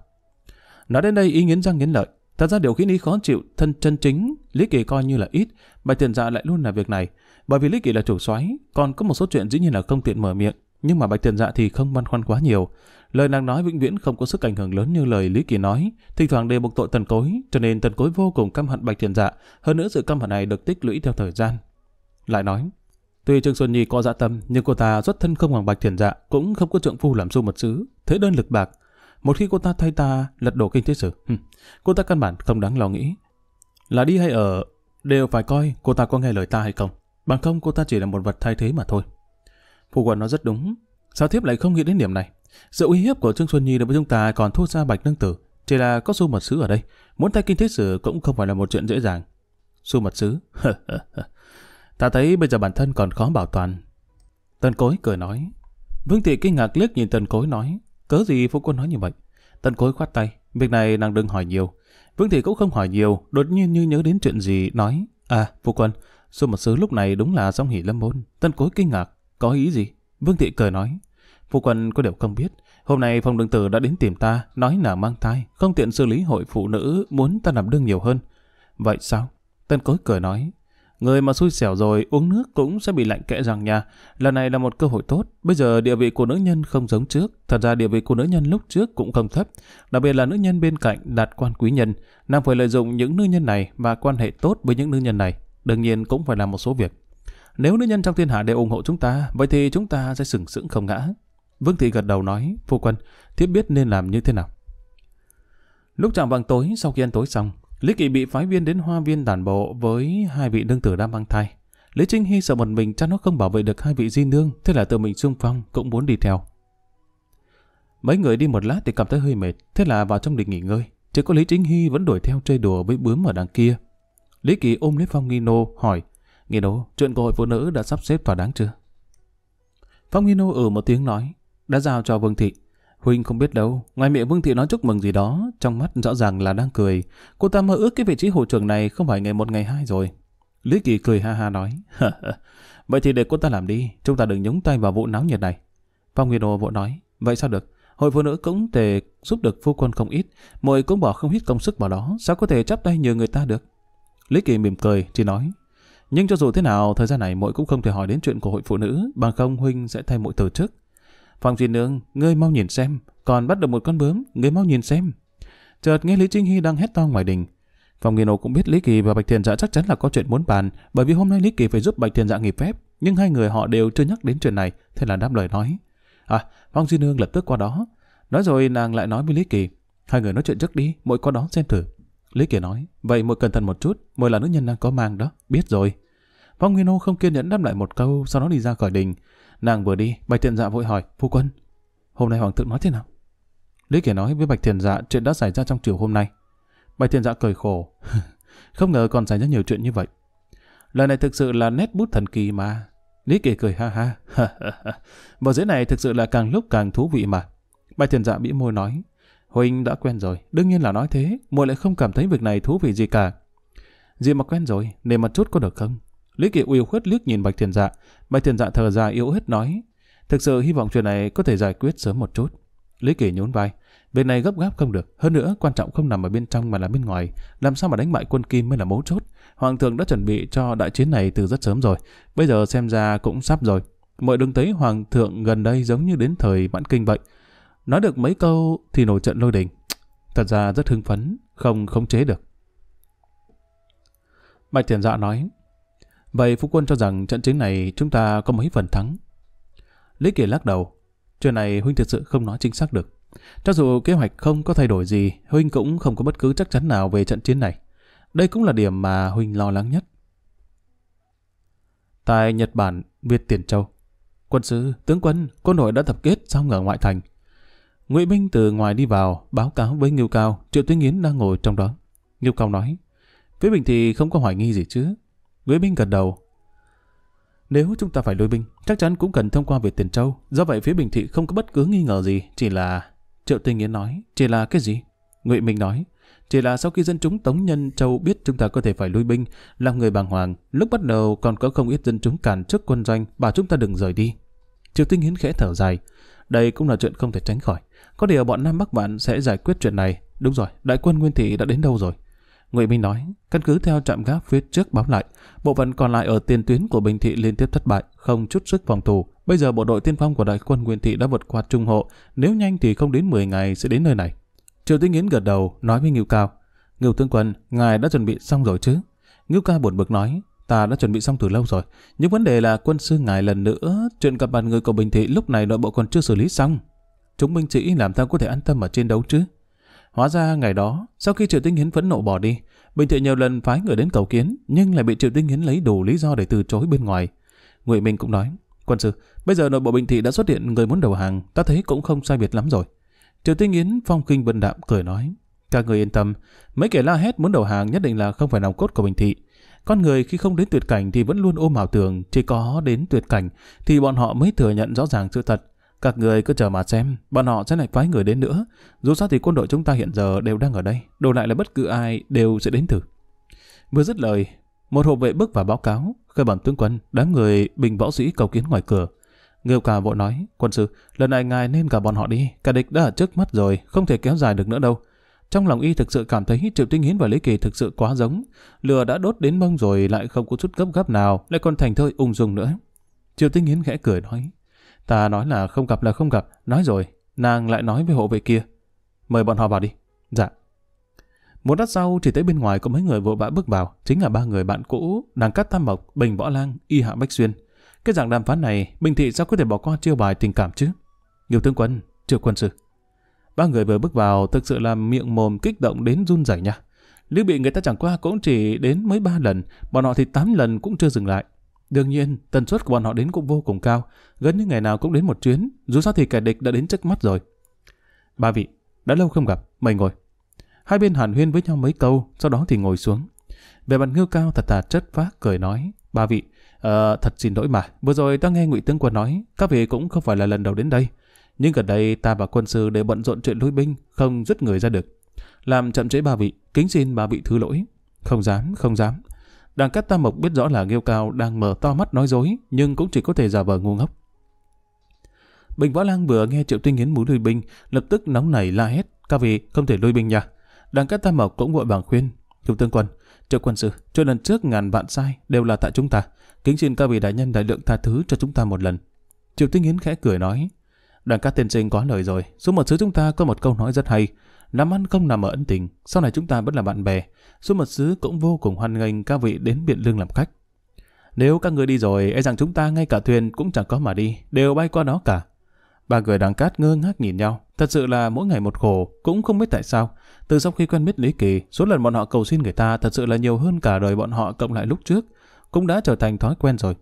Nói đến đây ý nghiến răng nghiến lợi, Thật ra điều khiến y khó chịu thân chân chính, Lý Kỳ coi như là ít, Bạch Thiện Dạ lại luôn là việc này, bởi vì Lý Kỳ là chủ soái, còn có một số chuyện dĩ nhiên là không tiện mở miệng, nhưng mà Bạch Thiện Dạ thì không băn khoăn quá nhiều. Lời nàng nói vĩnh viễn không có sức ảnh hưởng lớn như lời Lý Kỳ nói, thỉnh thoảng đều bộc tội Tần Cối, cho nên Tần Cối vô cùng căm hận Bạch Thiện Dạ, hơn nữa sự căm hận này được tích lũy theo thời gian. Lại nói, Tuy Trương Xuân Nhi có dạ tâm, nhưng cô ta xuất thân không bằng Bạch Thiền Dạ, cũng không có trượng phu làm xu mật sứ, thế đơn lực bạc, một khi cô ta thay ta lật đổ kinh thế sử, cô ta căn bản không đáng lo nghĩ. Là đi hay ở, đều phải coi cô ta có nghe lời ta hay không. Bằng không cô ta chỉ là một vật thay thế mà thôi. Phu quận nói rất đúng. Sao thiếp lại không nghĩ đến điểm này? Sự uy hiếp của Trương Xuân Nhi đối với chúng ta còn thua xa Bạch Nương Tử. Chỉ là có su mật sứ ở đây. Muốn thay kinh thế sử cũng không phải là một chuyện dễ dàng. Su mật sứ? *laughs* ta thấy bây giờ bản thân còn khó bảo toàn. Tần cối cười nói. Vương Thị kinh ngạc liếc nhìn tần cối nói. Cớ gì phụ quân nói như vậy? Tần cối khoát tay. Việc này nàng đừng hỏi nhiều. Vương Thị cũng không hỏi nhiều, đột nhiên như nhớ đến chuyện gì, nói. À, phụ quân, số một sứ lúc này đúng là song hỷ lâm môn. Tần cối kinh ngạc. Có ý gì? Vương Thị cười nói. phụ quân có điều không biết. Hôm nay phòng đường tử đã đến tìm ta, nói nàng mang thai, không tiện xử lý hội phụ nữ, muốn ta làm đương nhiều hơn. Vậy sao? Tân cối cười nói, Người mà xui xẻo rồi uống nước cũng sẽ bị lạnh kẽ rằng nha. Lần này là một cơ hội tốt. Bây giờ địa vị của nữ nhân không giống trước. Thật ra địa vị của nữ nhân lúc trước cũng không thấp. Đặc biệt là nữ nhân bên cạnh đạt quan quý nhân. Nam phải lợi dụng những nữ nhân này và quan hệ tốt với những nữ nhân này. Đương nhiên cũng phải làm một số việc. Nếu nữ nhân trong thiên hạ đều ủng hộ chúng ta, vậy thì chúng ta sẽ sừng sững không ngã. Vương Thị gật đầu nói, phu quân, thiết biết nên làm như thế nào. Lúc chạm vàng tối, sau khi ăn tối xong, Lý Kỳ bị phái viên đến hoa viên tản bộ với hai vị nương tử đang mang thai. Lý Trinh Hy sợ một mình chắc nó không bảo vệ được hai vị di nương, thế là tự mình xung phong cũng muốn đi theo. Mấy người đi một lát thì cảm thấy hơi mệt, thế là vào trong đình nghỉ ngơi. Chỉ có Lý Trinh Hy vẫn đuổi theo chơi đùa với bướm ở đằng kia. Lý Kỳ ôm lấy Phong Nghi Nô hỏi, Nghi Nô, chuyện của hội phụ nữ đã sắp xếp thỏa đáng chưa? Phong Nghi Nô ừ một tiếng nói, đã giao cho Vương Thị. Huynh không biết đâu, ngoài miệng Vương Thị nói chúc mừng gì đó, trong mắt rõ ràng là đang cười. Cô ta mơ ước cái vị trí hội trưởng này không phải ngày một ngày hai rồi. Lý Kỳ cười ha ha nói, vậy thì để cô ta làm đi, chúng ta đừng nhúng tay vào vụ náo nhiệt này. Phong Nguyên Đồ vội nói, vậy sao được, hội phụ nữ cũng thể giúp được phu quân không ít, mỗi cũng bỏ không ít công sức vào đó, sao có thể chấp tay nhờ người ta được. Lý Kỳ mỉm cười, chỉ nói, nhưng cho dù thế nào, thời gian này mỗi cũng không thể hỏi đến chuyện của hội phụ nữ, bằng không Huynh sẽ thay mỗi từ chức. Phong duy Nương, ngươi mau nhìn xem, còn bắt được một con bướm, ngươi mau nhìn xem. Chợt nghe Lý Trinh Hy đang hét to ngoài đình. Phong Nghiên Ô cũng biết Lý Kỳ và Bạch Thiền Dạ chắc chắn là có chuyện muốn bàn, bởi vì hôm nay Lý Kỳ phải giúp Bạch Thiền Dạ nghỉ phép, nhưng hai người họ đều chưa nhắc đến chuyện này, thế là đáp lời nói. À, Phong duy Nương lập tức qua đó. Nói rồi nàng lại nói với Lý Kỳ, hai người nói chuyện trước đi, mỗi qua đó xem thử. Lý Kỳ nói, vậy mỗi cẩn thận một chút, mỗi là nữ nhân đang có mang đó, biết rồi. Phong Nguyên Ô không kiên nhẫn đáp lại một câu, sau đó đi ra khỏi đình. Nàng vừa đi, Bạch Thiện Dạ vội hỏi, phu quân, hôm nay hoàng thượng nói thế nào? Lý Kể nói với Bạch Thiện Dạ chuyện đã xảy ra trong chiều hôm nay. Bạch Thiện Dạ cười khổ, *laughs* không ngờ còn xảy ra nhiều chuyện như vậy. Lời này thực sự là nét bút thần kỳ mà. Lý Kể cười ha ha. Vào *laughs* dưới này thực sự là càng lúc càng thú vị mà. Bạch Thiện Dạ bĩu môi nói, Huynh đã quen rồi, đương nhiên là nói thế, muội lại không cảm thấy việc này thú vị gì cả. gì mà quen rồi, để một chút có được không? Lý Kiệu yêu khuất liếc nhìn Bạch Thiên Dạ. Bạch Thiên Dạ thở dài yếu hết nói. Thực sự hy vọng chuyện này có thể giải quyết sớm một chút. Lý Kỳ nhún vai. Việc này gấp gáp không được. Hơn nữa, quan trọng không nằm ở bên trong mà là bên ngoài. Làm sao mà đánh bại quân Kim mới là mấu chốt. Hoàng thượng đã chuẩn bị cho đại chiến này từ rất sớm rồi. Bây giờ xem ra cũng sắp rồi. Mọi đừng thấy Hoàng thượng gần đây giống như đến thời mãn kinh vậy. Nói được mấy câu thì nổi trận lôi đình. Thật ra rất hưng phấn, không khống chế được. Bạch Thiền Dạ nói, Vậy phu Quân cho rằng trận chiến này chúng ta có mấy phần thắng. Lý Kỳ lắc đầu. Chuyện này Huynh thực sự không nói chính xác được. Cho dù kế hoạch không có thay đổi gì, Huynh cũng không có bất cứ chắc chắn nào về trận chiến này. Đây cũng là điểm mà Huynh lo lắng nhất. Tại Nhật Bản, Việt Tiền Châu. Quân sư tướng quân, quân đội đã tập kết xong ở ngoại thành. Ngụy Minh từ ngoài đi vào, báo cáo với Nghiêu Cao, Triệu Tuyến Nghiến đang ngồi trong đó. Nghiêu Cao nói, phía bình thì không có hoài nghi gì chứ, Nguyễn Minh gật đầu. Nếu chúng ta phải lui binh, chắc chắn cũng cần thông qua việc tiền châu. Do vậy phía Bình Thị không có bất cứ nghi ngờ gì, chỉ là... Triệu Tinh Yến nói, chỉ là cái gì? Ngụy Minh nói, chỉ là sau khi dân chúng Tống Nhân Châu biết chúng ta có thể phải lui binh, làm người bàng hoàng, lúc bắt đầu còn có không ít dân chúng cản trước quân doanh, bảo chúng ta đừng rời đi. Triệu Tinh Hiến khẽ thở dài, đây cũng là chuyện không thể tránh khỏi. Có điều bọn Nam Bắc bạn sẽ giải quyết chuyện này. Đúng rồi, đại quân Nguyên Thị đã đến đâu rồi? Ngụy Minh nói, căn cứ theo trạm gác phía trước báo lại, bộ phận còn lại ở tiền tuyến của Bình Thị liên tiếp thất bại, không chút sức phòng thủ. Bây giờ bộ đội tiên phong của đại quân Nguyên Thị đã vượt qua Trung Hộ, nếu nhanh thì không đến 10 ngày sẽ đến nơi này. Triệu Tinh Yến gật đầu, nói với Ngưu Cao, Ngưu Tướng Quân, ngài đã chuẩn bị xong rồi chứ? Ngưu Cao buồn bực nói, ta đã chuẩn bị xong từ lâu rồi. Nhưng vấn đề là quân sư ngài lần nữa, chuyện gặp bàn người của Bình Thị lúc này nội bộ còn chưa xử lý xong. Chúng binh sĩ làm sao có thể an tâm ở chiến đấu chứ? Hóa ra ngày đó, sau khi Triệu Tinh Hiến phẫn nộ bỏ đi, Bình Thị nhiều lần phái người đến cầu kiến, nhưng lại bị Triệu Tinh Hiến lấy đủ lý do để từ chối bên ngoài. Ngụy Minh cũng nói, quân sư, bây giờ nội bộ Bình Thị đã xuất hiện người muốn đầu hàng, ta thấy cũng không sai biệt lắm rồi. Triệu Tinh Hiến phong kinh vân đạm cười nói, các người yên tâm, mấy kẻ la hét muốn đầu hàng nhất định là không phải nòng cốt của Bình Thị. Con người khi không đến tuyệt cảnh thì vẫn luôn ôm ảo tưởng, chỉ có đến tuyệt cảnh thì bọn họ mới thừa nhận rõ ràng sự thật. Các người cứ chờ mà xem, bọn họ sẽ lại phái người đến nữa. Dù sao thì quân đội chúng ta hiện giờ đều đang ở đây, đồ lại là bất cứ ai đều sẽ đến thử. Vừa dứt lời, một hộ vệ bước vào báo cáo, khơi bẩm tướng quân, đám người bình võ sĩ cầu kiến ngoài cửa. Ngưu cả vội nói, quân sư, lần này ngài nên cả bọn họ đi, cả địch đã ở trước mắt rồi, không thể kéo dài được nữa đâu. Trong lòng y thực sự cảm thấy Triệu Tinh Hiến và Lý Kỳ thực sự quá giống. Lửa đã đốt đến mông rồi lại không có chút gấp gáp nào, lại còn thành thơi ung dung nữa. Triệu Tinh Hiến khẽ cười nói, Ta nói là không gặp là không gặp, nói rồi, nàng lại nói với hộ vệ kia. Mời bọn họ vào đi. Dạ. Một lát sau, chỉ tới bên ngoài có mấy người vội vã bước vào, chính là ba người bạn cũ, đàng cát tam mộc, bình võ lang, y hạ bách xuyên. Cái dạng đàm phán này, bình thị sao có thể bỏ qua chiêu bài tình cảm chứ? Nhiều tướng quân, triệu quân sự. Ba người vừa bước vào thực sự làm miệng mồm kích động đến run rẩy nha. Lưu bị người ta chẳng qua cũng chỉ đến mới ba lần, bọn họ thì tám lần cũng chưa dừng lại. Đương nhiên, tần suất của bọn họ đến cũng vô cùng cao, gần như ngày nào cũng đến một chuyến, dù sao thì kẻ địch đã đến trước mắt rồi. Ba vị, đã lâu không gặp, mời ngồi. Hai bên hàn huyên với nhau mấy câu, sau đó thì ngồi xuống. Về mặt ngưu cao thật là chất phác cười nói, ba vị, à, thật xin lỗi mà, vừa rồi ta nghe ngụy tướng quân nói, các vị cũng không phải là lần đầu đến đây. Nhưng gần đây ta và quân sư đều bận rộn chuyện lối binh, không dứt người ra được. Làm chậm chế ba vị, kính xin ba vị thứ lỗi. Không dám, không dám. Đảng cát tam mộc biết rõ là Nghiêu Cao đang mở to mắt nói dối, nhưng cũng chỉ có thể giả vờ ngu ngốc. Bình Võ Lang vừa nghe Triệu Tinh Hiến muốn lui binh, lập tức nóng nảy la hét, các vị không thể lui binh nha. Đảng cát tam mộc cũng vội vàng khuyên, Kiều tướng Quân, Triệu Quân Sư, cho lần trước ngàn vạn sai đều là tại chúng ta, kính xin các vị đại nhân đại lượng tha thứ cho chúng ta một lần. Triệu Tinh Hiến khẽ cười nói, Đảng cát tiên sinh có lời rồi, số một sứ chúng ta có một câu nói rất hay, làm ăn không nằm ở ân tình, sau này chúng ta vẫn là bạn bè. Số mật sứ cũng vô cùng hoan nghênh các vị đến Biện Lương làm khách. Nếu các người đi rồi, e rằng chúng ta ngay cả thuyền cũng chẳng có mà đi, đều bay qua đó cả. Ba người đằng cát ngơ ngác nhìn nhau, thật sự là mỗi ngày một khổ, cũng không biết tại sao. Từ sau khi quen biết Lý Kỳ, số lần bọn họ cầu xin người ta thật sự là nhiều hơn cả đời bọn họ cộng lại lúc trước, cũng đã trở thành thói quen rồi.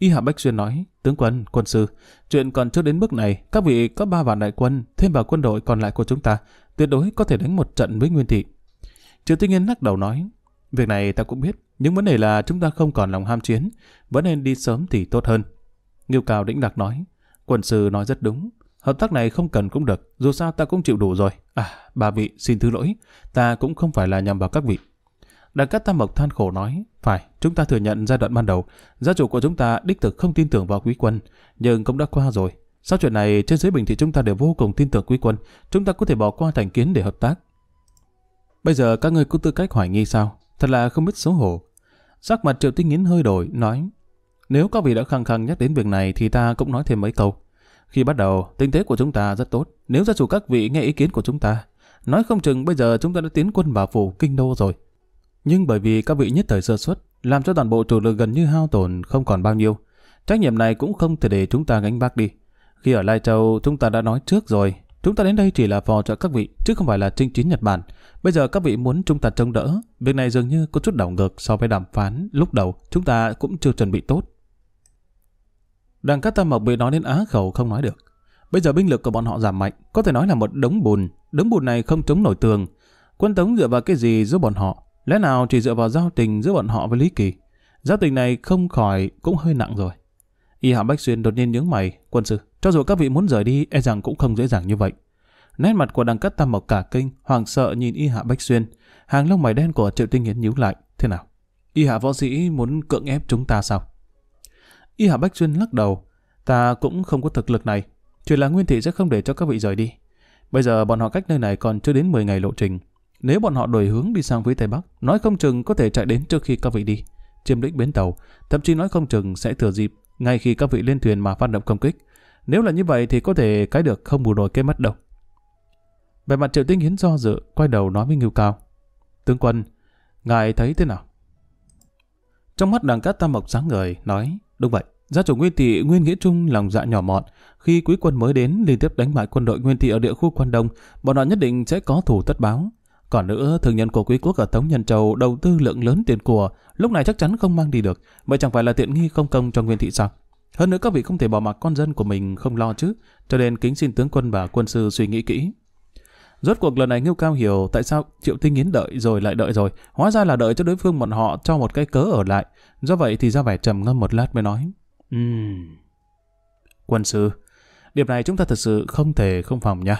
Y Hạ Bách Xuyên nói, tướng quân, quân sư, chuyện còn chưa đến bước này, các vị có ba vạn đại quân, thêm vào quân đội còn lại của chúng ta, tuyệt đối có thể đánh một trận với Nguyên Thị. Triệu Tinh Yên lắc đầu nói, việc này ta cũng biết, nhưng vấn đề là chúng ta không còn lòng ham chiến, vẫn nên đi sớm thì tốt hơn. Nghiêu Cao Đĩnh Đạc nói, quân sư nói rất đúng, hợp tác này không cần cũng được, dù sao ta cũng chịu đủ rồi. À, bà vị xin thứ lỗi, ta cũng không phải là nhằm vào các vị. Đặng cát tam mộc than khổ nói, phải, chúng ta thừa nhận giai đoạn ban đầu, gia chủ của chúng ta đích thực không tin tưởng vào quý quân, nhưng cũng đã qua rồi. Sau chuyện này, trên dưới bình thì chúng ta đều vô cùng tin tưởng quý quân, chúng ta có thể bỏ qua thành kiến để hợp tác. Bây giờ các ngươi có tư cách hoài nghi sao? Thật là không biết xấu hổ. Sắc mặt triệu tinh nghiến hơi đổi, nói, nếu các vị đã khăng khăng nhắc đến việc này thì ta cũng nói thêm mấy câu. Khi bắt đầu, tinh tế của chúng ta rất tốt. Nếu gia chủ các vị nghe ý kiến của chúng ta, nói không chừng bây giờ chúng ta đã tiến quân vào phủ kinh đô rồi. Nhưng bởi vì các vị nhất thời sơ suất, làm cho toàn bộ chủ lực gần như hao tổn không còn bao nhiêu. Trách nhiệm này cũng không thể để chúng ta gánh vác đi. Khi ở Lai Châu, chúng ta đã nói trước rồi, chúng ta đến đây chỉ là phò trợ các vị, chứ không phải là chinh chiến Nhật Bản. Bây giờ các vị muốn chúng ta trông đỡ, việc này dường như có chút đảo ngược so với đàm phán lúc đầu chúng ta cũng chưa chuẩn bị tốt. đằng Cát Tam Mộc bị nói đến á khẩu không nói được. Bây giờ binh lực của bọn họ giảm mạnh, có thể nói là một đống bùn. Đống bùn này không chống nổi tường. Quân Tống dựa vào cái gì giúp bọn họ? Lẽ nào chỉ dựa vào giao tình giữa bọn họ với Lý Kỳ? Giao tình này không khỏi cũng hơi nặng rồi. Y Hạ Bách Xuyên đột nhiên nhướng mày, quân sư, cho dù các vị muốn rời đi, e rằng cũng không dễ dàng như vậy. Nét mặt của đằng cắt tam mộc cả kinh, hoàng sợ nhìn Y Hạ Bách Xuyên, hàng lông mày đen của Triệu Tinh Hiến nhíu lại, thế nào? Y Hạ võ sĩ muốn cưỡng ép chúng ta sao? Y Hạ Bách Xuyên lắc đầu, ta cũng không có thực lực này, chỉ là Nguyên Thị sẽ không để cho các vị rời đi. Bây giờ bọn họ cách nơi này còn chưa đến 10 ngày lộ trình, nếu bọn họ đổi hướng đi sang phía Tây Bắc, nói không chừng có thể chạy đến trước khi các vị đi, chiếm lĩnh bến tàu, thậm chí nói không chừng sẽ thừa dịp ngay khi các vị lên thuyền mà phát động công kích. Nếu là như vậy thì có thể cái được không bù nổi cái mất đâu. Về mặt Triệu Tinh Hiến do dự, quay đầu nói với Ngưu Cao. Tướng quân, ngài thấy thế nào? Trong mắt đằng cát tam mộc sáng ngời, nói, đúng vậy, gia chủ Nguyên Thị Nguyên Nghĩa Trung lòng dạ nhỏ mọn. Khi quý quân mới đến liên tiếp đánh bại quân đội Nguyên Thị ở địa khu Quan Đông, bọn họ nhất định sẽ có thủ tất báo. Còn nữa, thương nhân của Quý Quốc ở Tống Nhân Châu đầu tư lượng lớn tiền của, lúc này chắc chắn không mang đi được, vậy chẳng phải là tiện nghi không công cho Nguyên Thị sao? Hơn nữa các vị không thể bỏ mặc con dân của mình không lo chứ, cho nên kính xin tướng quân và quân sư suy nghĩ kỹ. Rốt cuộc lần này Ngưu Cao hiểu tại sao Triệu Tinh Yến đợi rồi lại đợi rồi, hóa ra là đợi cho đối phương bọn họ cho một cái cớ ở lại. Do vậy thì ra vẻ trầm ngâm một lát mới nói. Ừm... Um. Quân sư, điểm này chúng ta thật sự không thể không phòng nha.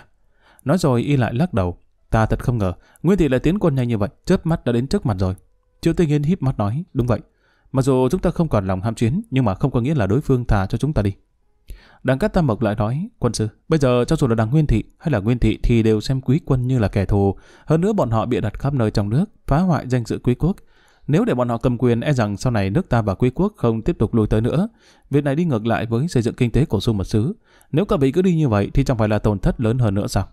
Nói rồi y lại lắc đầu. Ta thật không ngờ, nguyên Thị lại tiến quân nhanh như vậy, chớp mắt đã đến trước mặt rồi. Triệu Tinh Hiên híp mắt nói, đúng vậy. Mặc dù chúng ta không còn lòng ham chiến, nhưng mà không có nghĩa là đối phương thả cho chúng ta đi. Đảng Cát Tam Mộc lại nói, quân sư, bây giờ cho dù là đảng Nguyên Thị hay là Nguyên Thị thì đều xem quý quân như là kẻ thù. Hơn nữa bọn họ bịa đặt khắp nơi trong nước, phá hoại danh dự quý quốc. Nếu để bọn họ cầm quyền e rằng sau này nước ta và quý quốc không tiếp tục lùi tới nữa. Việc này đi ngược lại với xây dựng kinh tế của du mật xứ. Nếu cả vị cứ đi như vậy thì chẳng phải là tổn thất lớn hơn nữa sao?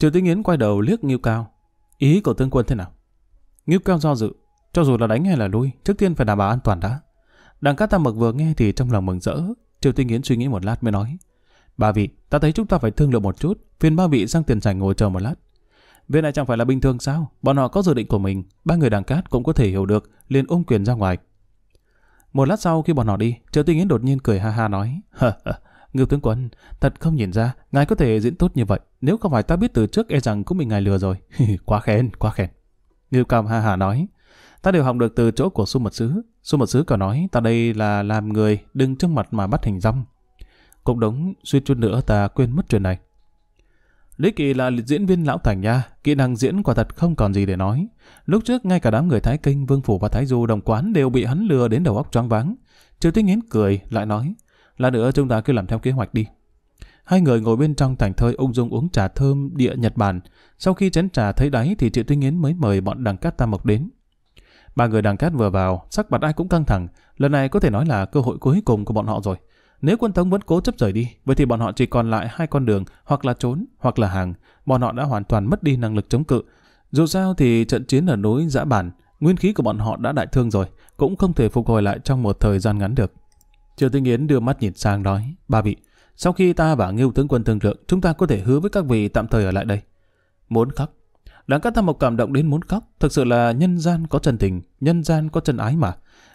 Triệu Tinh Yến quay đầu liếc Ngưu Cao. Ý của tướng quân thế nào? Ngưu Cao do dự. Cho dù là đánh hay là lui, trước tiên phải đảm bảo an toàn đã. Đằng Cát tam mực vừa nghe thì trong lòng mừng rỡ. Triệu Tinh Yến suy nghĩ một lát mới nói. Ba vị, ta thấy chúng ta phải thương lượng một chút. Phiền ba vị sang tiền sảnh ngồi chờ một lát. Việc này chẳng phải là bình thường sao? Bọn họ có dự định của mình. Ba người đằng cát cũng có thể hiểu được. liền ôm quyền ra ngoài. Một lát sau khi bọn họ đi, Triệu Tinh Yến đột nhiên cười ha ha nói. *laughs* Ngưu tướng quân, thật không nhìn ra, ngài có thể diễn tốt như vậy. Nếu không phải ta biết từ trước e rằng cũng bị ngài lừa rồi. *laughs* quá khen, quá khen. Ngưu Cam ha hà nói, ta đều học được từ chỗ của Su Mật Sứ. Su Mật Sứ còn nói, ta đây là làm người, đừng trước mặt mà bắt hình dong. Cũng đúng, suy chút nữa ta quên mất chuyện này. Lý Kỳ là diễn viên lão thành nha, kỹ năng diễn quả thật không còn gì để nói. Lúc trước ngay cả đám người Thái Kinh, Vương Phủ và Thái Du đồng quán đều bị hắn lừa đến đầu óc choáng váng. Triều Tinh Yến cười, lại nói, Lát nữa chúng ta cứ làm theo kế hoạch đi. Hai người ngồi bên trong thành thơi ung dung uống trà thơm địa Nhật Bản. Sau khi chén trà thấy đáy thì Triệu Tuyên Yến mới mời bọn đằng cát Tam Mộc đến. Ba người đằng cát vừa vào, sắc mặt ai cũng căng thẳng. Lần này có thể nói là cơ hội cuối cùng của bọn họ rồi. Nếu quân tống vẫn cố chấp rời đi, vậy thì bọn họ chỉ còn lại hai con đường, hoặc là trốn, hoặc là hàng. Bọn họ đã hoàn toàn mất đi năng lực chống cự. Dù sao thì trận chiến ở núi Giã Bản, nguyên khí của bọn họ đã đại thương rồi, cũng không thể phục hồi lại trong một thời gian ngắn được. Triều Tinh Yến đưa mắt nhìn sang nói, ba vị, sau khi ta và Ngưu tướng quân thương lượng, chúng ta có thể hứa với các vị tạm thời ở lại đây. Muốn khóc. Đáng các tham mộc cảm động đến muốn khóc, thực sự là nhân gian có chân tình, nhân gian có chân ái mà.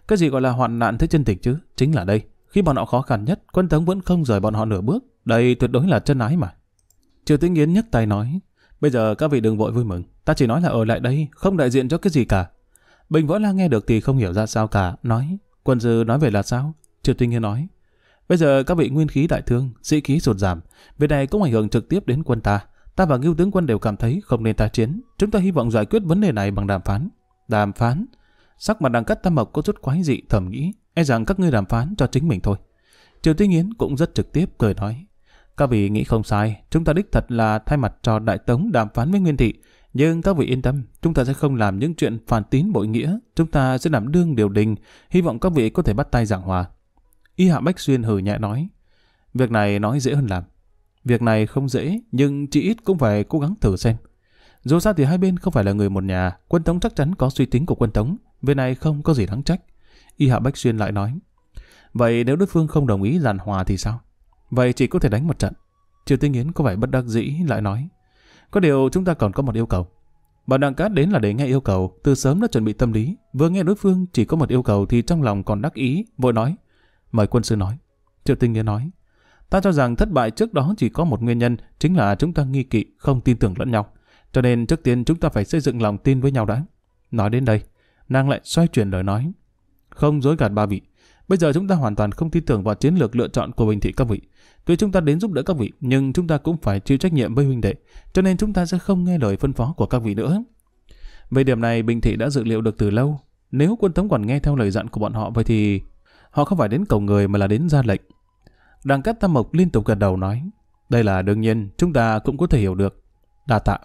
Cái gì gọi là hoạn nạn thế chân tình chứ, chính là đây. Khi bọn họ khó khăn nhất, quân tướng vẫn không rời bọn họ nửa bước. Đây tuyệt đối là chân ái mà. Triều Tĩnh Yến nhấc tay nói, bây giờ các vị đừng vội vui mừng, ta chỉ nói là ở lại đây, không đại diện cho cái gì cả. Bình Võ La nghe được thì không hiểu ra sao cả, nói, quân dư nói về là sao? Triều Tinh Hiên nói, bây giờ các vị nguyên khí đại thương, sĩ khí sụt giảm, việc này cũng ảnh hưởng trực tiếp đến quân ta. Ta và Ngưu tướng quân đều cảm thấy không nên ta chiến, chúng ta hy vọng giải quyết vấn đề này bằng đàm phán. Đàm phán? Sắc mặt đằng cắt tam mộc có chút quái dị thầm nghĩ, e rằng các ngươi đàm phán cho chính mình thôi. Triều Tinh Yến cũng rất trực tiếp cười nói, các vị nghĩ không sai, chúng ta đích thật là thay mặt cho đại tống đàm phán với Nguyên thị, nhưng các vị yên tâm, chúng ta sẽ không làm những chuyện phản tín bội nghĩa, chúng ta sẽ làm đương điều đình, hy vọng các vị có thể bắt tay giảng hòa. Y Hạ Bách Xuyên hừ nhẹ nói. Việc này nói dễ hơn làm. Việc này không dễ, nhưng chị ít cũng phải cố gắng thử xem. Dù sao thì hai bên không phải là người một nhà, quân tống chắc chắn có suy tính của quân tống, về này không có gì đáng trách. Y Hạ Bách Xuyên lại nói. Vậy nếu đối phương không đồng ý giàn hòa thì sao? Vậy chỉ có thể đánh một trận. Triều Tinh Yến có vẻ bất đắc dĩ lại nói. Có điều chúng ta còn có một yêu cầu. Bà Đặng Cát đến là để nghe yêu cầu, từ sớm đã chuẩn bị tâm lý. Vừa nghe đối phương chỉ có một yêu cầu thì trong lòng còn đắc ý, vội nói. Mời quân sư nói. Triệu Tinh Nghĩa nói. Ta cho rằng thất bại trước đó chỉ có một nguyên nhân, chính là chúng ta nghi kỵ, không tin tưởng lẫn nhau. Cho nên trước tiên chúng ta phải xây dựng lòng tin với nhau đã. Nói đến đây, nàng lại xoay chuyển lời nói. Không dối gạt ba vị, bây giờ chúng ta hoàn toàn không tin tưởng vào chiến lược lựa chọn của Bình Thị các vị. Tuy chúng ta đến giúp đỡ các vị, nhưng chúng ta cũng phải chịu trách nhiệm với huynh đệ, cho nên chúng ta sẽ không nghe lời phân phó của các vị nữa. Về điểm này, Bình Thị đã dự liệu được từ lâu. Nếu quân tống quản nghe theo lời dặn của bọn họ vậy thì Họ không phải đến cầu người mà là đến ra lệnh. Đằng cát tam mộc liên tục gật đầu nói. Đây là đương nhiên, chúng ta cũng có thể hiểu được. Đà tạ.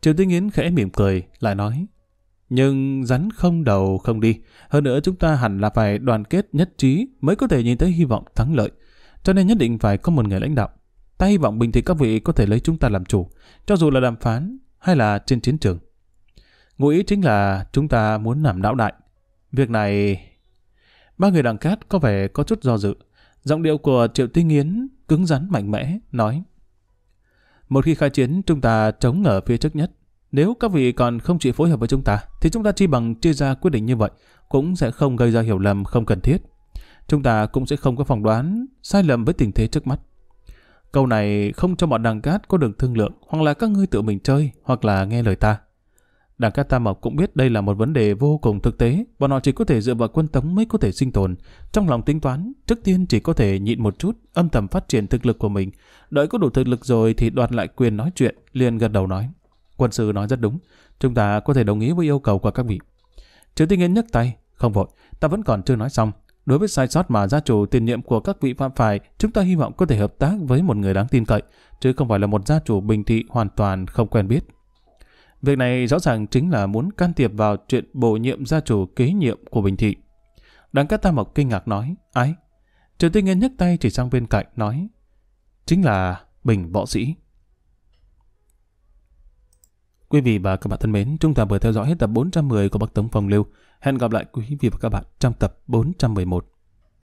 Triều Tinh Yến khẽ mỉm cười, lại nói. Nhưng rắn không đầu không đi. Hơn nữa chúng ta hẳn là phải đoàn kết nhất trí mới có thể nhìn thấy hy vọng thắng lợi. Cho nên nhất định phải có một người lãnh đạo. Ta hy vọng bình thì các vị có thể lấy chúng ta làm chủ, cho dù là đàm phán hay là trên chiến trường. Ngụ ý chính là chúng ta muốn làm lão đại. Việc này Ba người đằng cát có vẻ có chút do dự. Giọng điệu của Triệu Tinh Yến cứng rắn mạnh mẽ, nói Một khi khai chiến chúng ta chống ở phía trước nhất. Nếu các vị còn không chịu phối hợp với chúng ta, thì chúng ta chi bằng chia ra quyết định như vậy, cũng sẽ không gây ra hiểu lầm không cần thiết. Chúng ta cũng sẽ không có phỏng đoán, sai lầm với tình thế trước mắt. Câu này không cho bọn đằng cát có đường thương lượng, hoặc là các ngươi tự mình chơi, hoặc là nghe lời ta. Đảng các Tam Mộc cũng biết đây là một vấn đề vô cùng thực tế, bọn họ chỉ có thể dựa vào quân tống mới có thể sinh tồn. Trong lòng tính toán, trước tiên chỉ có thể nhịn một chút, âm thầm phát triển thực lực của mình. Đợi có đủ thực lực rồi thì đoạt lại quyền nói chuyện, liền gật đầu nói. Quân sư nói rất đúng, chúng ta có thể đồng ý với yêu cầu của các vị. Chứ tinh nghiên nhấc tay, không vội, ta vẫn còn chưa nói xong. Đối với sai sót mà gia chủ tiền nhiệm của các vị phạm phải, chúng ta hy vọng có thể hợp tác với một người đáng tin cậy, chứ không phải là một gia chủ bình thị hoàn toàn không quen biết. Việc này rõ ràng chính là muốn can thiệp vào chuyện bổ nhiệm gia chủ kế nhiệm của Bình Thị. Đáng Cát ta Mộc kinh ngạc nói, ái. Triệu Tinh Nghiên nhấc tay chỉ sang bên cạnh nói, chính là Bình Võ Sĩ. Quý vị và các bạn thân mến, chúng ta vừa theo dõi hết tập 410 của Bắc Tống Phòng Lưu. Hẹn gặp lại quý vị và các bạn trong tập 411.